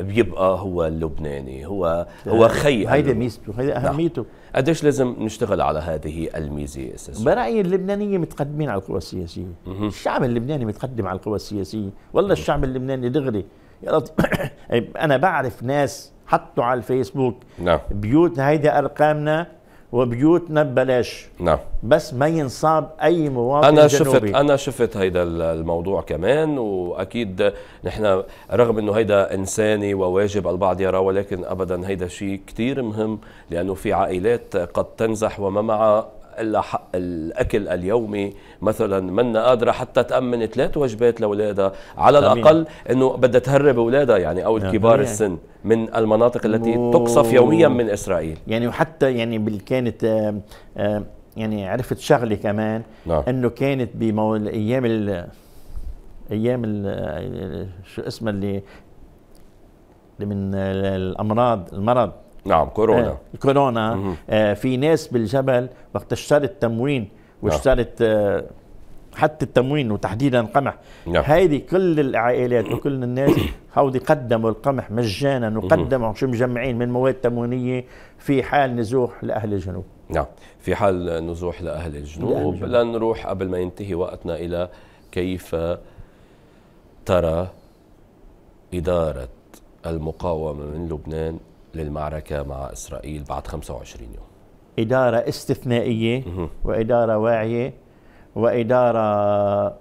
بيبقى هو اللبناني هو هو خي هيدي ميزته هيدي نعم. اهميته قديش لازم نشتغل على هذه الميزه اساسا برايي اللبنانيه متقدمين على القوى السياسيه الشعب اللبناني متقدم على القوى السياسيه والله الشعب اللبناني دغري يا لطيف يعني انا بعرف ناس حطوا على الفيسبوك نعم بيوتنا هيدي ارقامنا وبيوتنا ببلاش نعم بس ما ينصاب اي مواطن انا جنوبي. شفت انا شفت هيدا الموضوع كمان واكيد نحن رغم انه هيدا انساني وواجب البعض يراه ولكن ابدا هيدا شيء كثير مهم لانه في عائلات قد تنزح وما معها إلا حق الأكل اليومي مثلا منا قادرة حتى تأمن ثلاث وجبات لأولادها على الأقل أنه بدها تهرب أولادها يعني أو نعم. الكبار نعم. السن من المناطق التي و... تقصف يوميا من إسرائيل يعني وحتى يعني كانت يعني عرفت شغله كمان نعم. انه كانت بايام ال ايام ال شو اسمها اللي من الامراض المرض نعم كورونا آه، كورونا آه، في ناس بالجبل وقت اشترت تموين نعم. واشترت آه، حتى التموين وتحديدا القمح نعم. هذه كل العائلات وكل الناس هودي قدموا القمح مجانا وقدموا شو مجمعين من مواد تموينيه في حال نزوح لاهل الجنوب نعم في حال نزوح لاهل الجنوب لنروح قبل ما ينتهي وقتنا الى كيف ترى اداره المقاومه من لبنان للمعركة مع إسرائيل بعد 25 يوم إدارة استثنائية وإدارة واعية وإدارة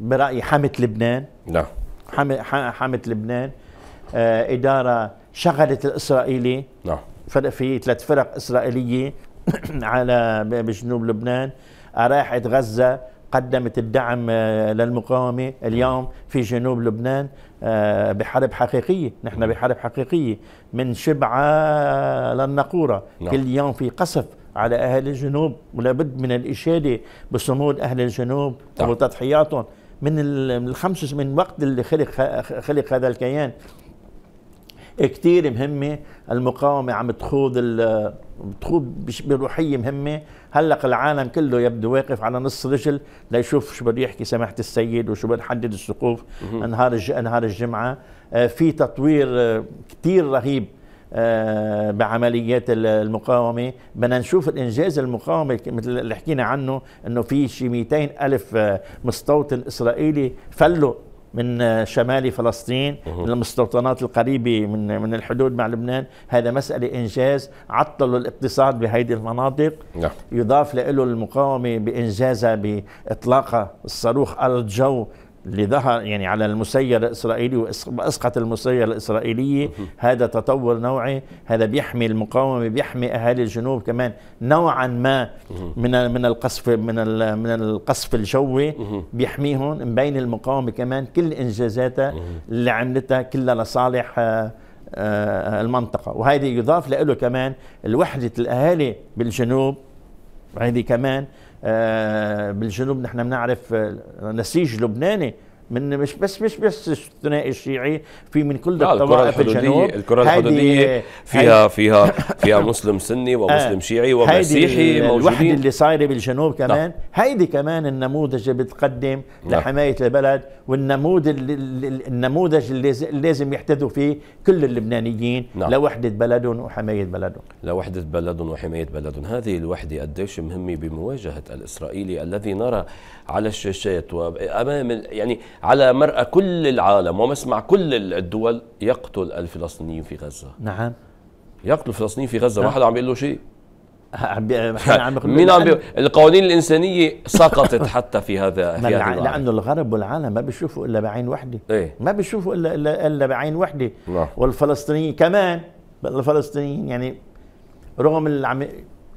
برأيي حمت لبنان نعم حمت لبنان آه، إدارة شغلت الإسرائيلي نعم فرق في ثلاث فرق إسرائيلية على بجنوب لبنان راحت غزة قدمت الدعم آه، للمقاومة اليوم في جنوب لبنان آه، بحرب حقيقية نحن بحرب حقيقية من شبعة للنقورة نعم. كل يوم في قصف على أهل الجنوب ولابد من الإشادة بصمود أهل الجنوب نعم. وتضحياتهم من الخمس من وقت اللي خلق خلق هذا الكيان كتير مهمه المقاومه عم تخوض بتخوض بروحيه مهمه هلق العالم كله يبدو واقف على نص رجل ليشوف شو بده يحكي سماحه السيد وشو بده يحدد السقوف نهار نهار الجمعه آه، في تطوير آه، كتير رهيب آه، بعمليات المقاومه بدنا نشوف الانجاز المقاومه مثل اللي حكينا عنه انه في شي 200 الف مستوطن اسرائيلي فلوا من آه، شمال فلسطين من المستوطنات القريبة من من الحدود مع لبنان هذا مسألة إنجاز عطلوا الاقتصاد بهيدي المناطق نعم. يضاف له المقاومة بإنجازها بإطلاق الصاروخ الجو اللي ظهر يعني على المسير الاسرائيلي واسقط المسير الاسرائيليه هذا تطور نوعي هذا بيحمي المقاومه بيحمي اهالي الجنوب كمان نوعا ما من من القصف من من القصف الجوي بيحميهم مبين المقاومه كمان كل انجازاتها اللي عملتها كلها لصالح آه، آه، المنطقه وهذه يضاف له كمان الوحده الاهالي بالجنوب هذه كمان آه، بالجنوب نحن بنعرف آه، نسيج لبناني من مش بس مش بس الثنائي الشيعي في من كل الطوائف الجنوب الكره الحدوديه فيها فيها فيها مسلم سني ومسلم آه. شيعي ومسيحي موجودين الوحده اللي صايره بالجنوب نعم. كمان هيدي كمان النموذج اللي بتقدم نعم. لحمايه البلد والنموذج النموذج اللي لازم يحتذوا فيه كل اللبنانيين نعم. لوحده بلدهم وحمايه بلدهم لوحده بلدهم وحمايه بلدهم هذه الوحده قديش مهمه بمواجهه الاسرائيلي الذي نرى على الشاشات وامام يعني على مرأى كل العالم ومسمع كل الدول يقتل الفلسطينيين في غزة نعم يقتل الفلسطينيين في غزة نعم. ما حدا عم بيقول له شيء مين عم بيقول القوانين الانسانيه سقطت حتى في هذا في هذا لانه الغرب والعالم ما بيشوفوا الا بعين وحده ايه؟ ما بيشوفوا الا الا, إلا بعين وحده نعم. والفلسطينيين كمان الفلسطينيين يعني رغم اللي عم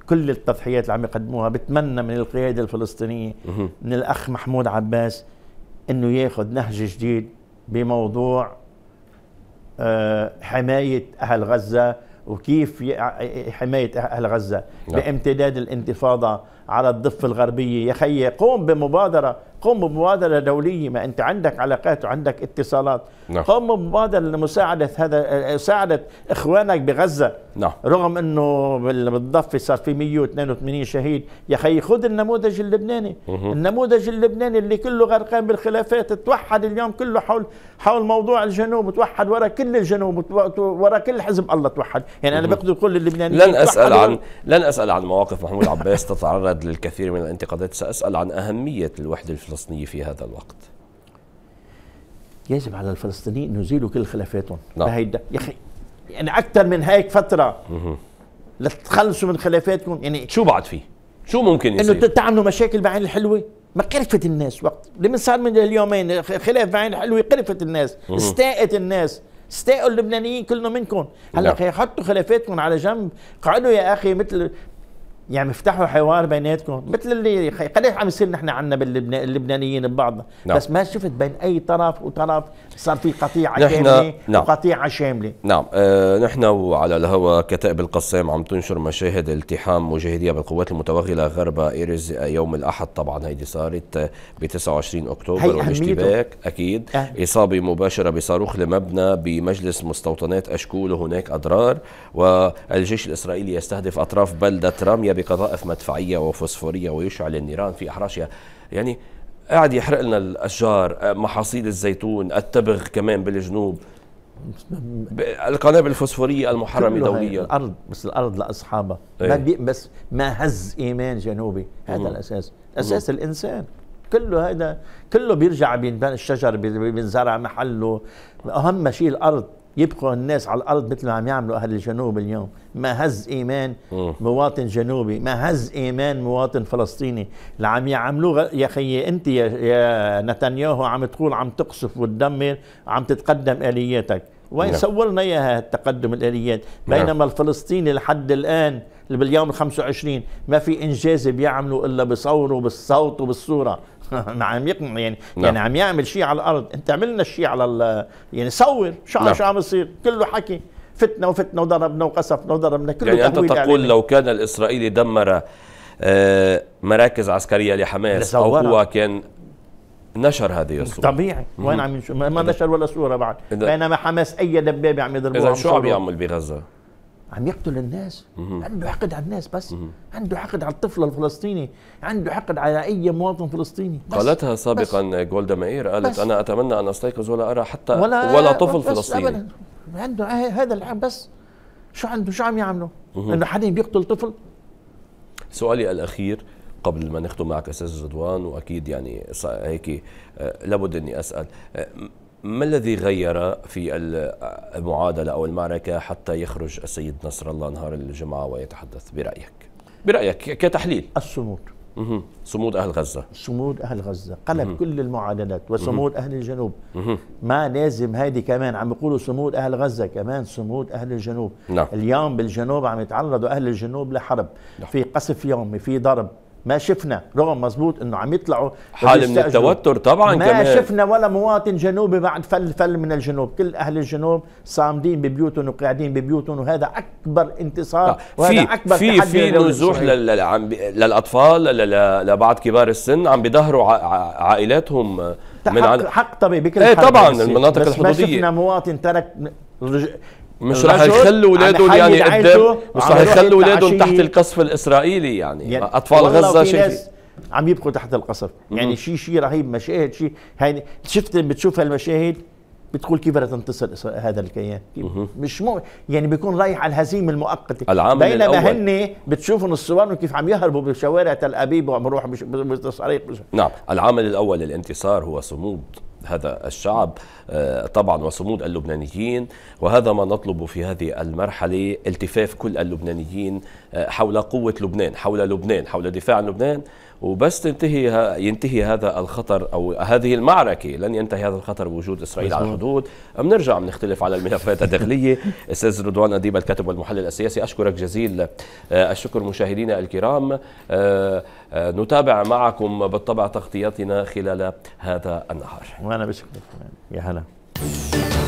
كل التضحيات اللي عم يقدموها بتمنى من القياده الفلسطينيه من الاخ محمود عباس انه ياخذ نهج جديد بموضوع آه، حمايه اهل غزه وكيف حمايه أه-، اهل غزه لا. نعم. بامتداد الانتفاضه على الضفه الغربيه يا خيي قوم بمبادره قم بمبادرة دولية ما أنت عندك علاقات وعندك اتصالات نعم. قم بمبادرة لمساعدة هذا مساعدة إخوانك بغزة نعم. رغم أنه بالضفة صار في 182 شهيد يا أخي خذ النموذج اللبناني مه. النموذج اللبناني اللي كله غرقان بالخلافات توحد اليوم كله حول حول موضوع الجنوب توحد ورا كل الجنوب ورا كل حزب الله توحد يعني مه. أنا بقدر كل اللبنانيين لن أسأل عن لن أسأل عن مواقف محمود عباس تتعرض للكثير من الانتقادات سأسأل عن أهمية الوحدة الفلسطينية الفلسطينية في هذا الوقت يجب على الفلسطينيين انه يزيلوا كل خلافاتهم نعم. بهيدا يا أخي يعني أكثر من هيك فترة مه. لتخلصوا من خلافاتكم يعني شو بعد فيه؟ شو ممكن يصير؟ انه تعملوا مشاكل بعين الحلوه ما قرفت الناس وقت لمن صار من اليومين خلاف بعين الحلوه قرفت الناس استاءت الناس استاءوا اللبنانيين كلهم منكم هلا نعم. حطوا خلافاتكم على جنب قعدوا يا اخي مثل يعني افتحوا حوار بيناتكم مثل اللي قد عم يصير نحن عندنا باللبنانيين ببعضنا نعم. بس ما شفت بين اي طرف وطرف صار في قطيعه نحن كامله نعم. وقطيعه شامله نعم آه نحن وعلى الهواء كتائب القسام عم تنشر مشاهد التحام مجاهديه بالقوات المتوغله غرب ايرز يوم الاحد طبعا هيدي صارت ب 29 اكتوبر والاشتباك اكيد أه. اصابه مباشره بصاروخ لمبنى بمجلس مستوطنات اشكول وهناك اضرار والجيش الاسرائيلي يستهدف اطراف بلده راميا بقذائف مدفعيه وفوسفوريه ويشعل النيران في احراشها يعني قاعد يحرق لنا الاشجار محاصيل الزيتون التبغ كمان بالجنوب القنابل الفوسفوريه المحرمه دوليا الارض بس الارض لاصحابها ايه؟ ما بي بس ما هز ايمان جنوبي هذا مم. الاساس اساس مم. الانسان كله هذا كله بيرجع بين الشجر بينزرع محله اهم شيء الارض يبقوا الناس على الارض مثل ما عم يعملوا اهل الجنوب اليوم ما هز ايمان مواطن جنوبي ما هز ايمان مواطن فلسطيني اللي عم يعملوه يا خيي انت يا, يا نتنياهو عم تقول عم تقصف وتدمر عم تتقدم الياتك وين صورنا نعم. اياها تقدم الاليات نعم. بينما الفلسطيني لحد الان اللي باليوم ال 25 ما في انجاز بيعملوا الا بصوره بالصوت وبالصوره نعم، عم يقنع يعني نعم. يعني عم يعمل شيء على الارض انت عملنا الشيء على يعني صور شو نعم. شو عم يصير كله حكي فتنا وفتنا وضربنا وقصفنا وضربنا كله يعني انت تقول علينا. لو كان الاسرائيلي دمر آه، مراكز عسكريه لحماس او هو كان نشر هذه الصورة طبيعي وين عم ما نشر ولا صورة بعد بينما حماس أي دبابة عم يضربوها إذا شو عم يعمل بغزة؟ عم يقتل الناس عنده حقد على الناس بس عنده حقد على الطفل الفلسطيني عنده حقد على اي مواطن فلسطيني بس. قالتها سابقا جولدا مائير قالت بس. انا اتمنى ان استيقظ ولا ارى حتى ولا, ولا طفل فلسطيني أبداً. عنده هذا العام بس شو عنده شو عم يعملوا انه حدا بيقتل طفل سؤالي الاخير قبل ما نختم معك استاذ رضوان واكيد يعني هيك آه، لابد اني اسال آه، ما الذي غير في المعادلة أو المعركة حتى يخرج السيد نصر الله نهار الجمعة ويتحدث برأيك برأيك كتحليل الصمود مه. صمود أهل غزة صمود أهل غزة قلب مه. كل المعادلات وصمود مه. أهل الجنوب ما لازم هيدي كمان عم بيقولوا صمود أهل غزة كمان صمود أهل الجنوب نعم. اليوم بالجنوب عم يتعرضوا أهل الجنوب لحرب نعم. في قصف يومي في ضرب ما شفنا رغم مزبوط انه عم يطلعوا حاله من التوتر طبعا ما كمان. شفنا ولا مواطن جنوبي بعد فل فل من الجنوب كل اهل الجنوب صامدين ببيوتهم وقاعدين ببيوتهم وهذا اكبر انتصار وهذا في اكبر في في نزوح للاطفال لبعض كبار السن عم بيظهروا عائلاتهم من حق, عن... حق طبيعي بكل ايه طبعا المناطق الحدوديه بس ما شفنا مواطن ترك مش راح يخلوا اولادهم يعني قدام مش راح يخلوا اولادهم تحت القصف الاسرائيلي يعني, يعني اطفال غزه شيء عم يبقوا تحت القصف يعني شيء شيء رهيب مشاهد شيء يعني شفت بتشوف هالمشاهد بتقول كيف بدها تنتصر هذا الكيان مش مو يعني بيكون رايح على الهزيمه المؤقته بينما هن بتشوفهم الصوان كيف عم يهربوا بشوارع تل ابيب وعم يروحوا نعم العامل الاول للانتصار هو صمود هذا الشعب آه، طبعا وصمود اللبنانيين وهذا ما نطلب في هذه المرحلة التفاف كل اللبنانيين آه، حول قوة لبنان حول لبنان حول دفاع لبنان وبس تنتهي ينتهي هذا الخطر او هذه المعركه لن ينتهي هذا الخطر بوجود اسرائيل على الحدود بنرجع بنختلف على الملفات الداخليه استاذ رضوان اديب الكاتب والمحلل السياسي اشكرك جزيل آه، الشكر مشاهدينا الكرام آه، آه، نتابع معكم بالطبع تغطياتنا خلال هذا النهار وانا بشكرك يا هلا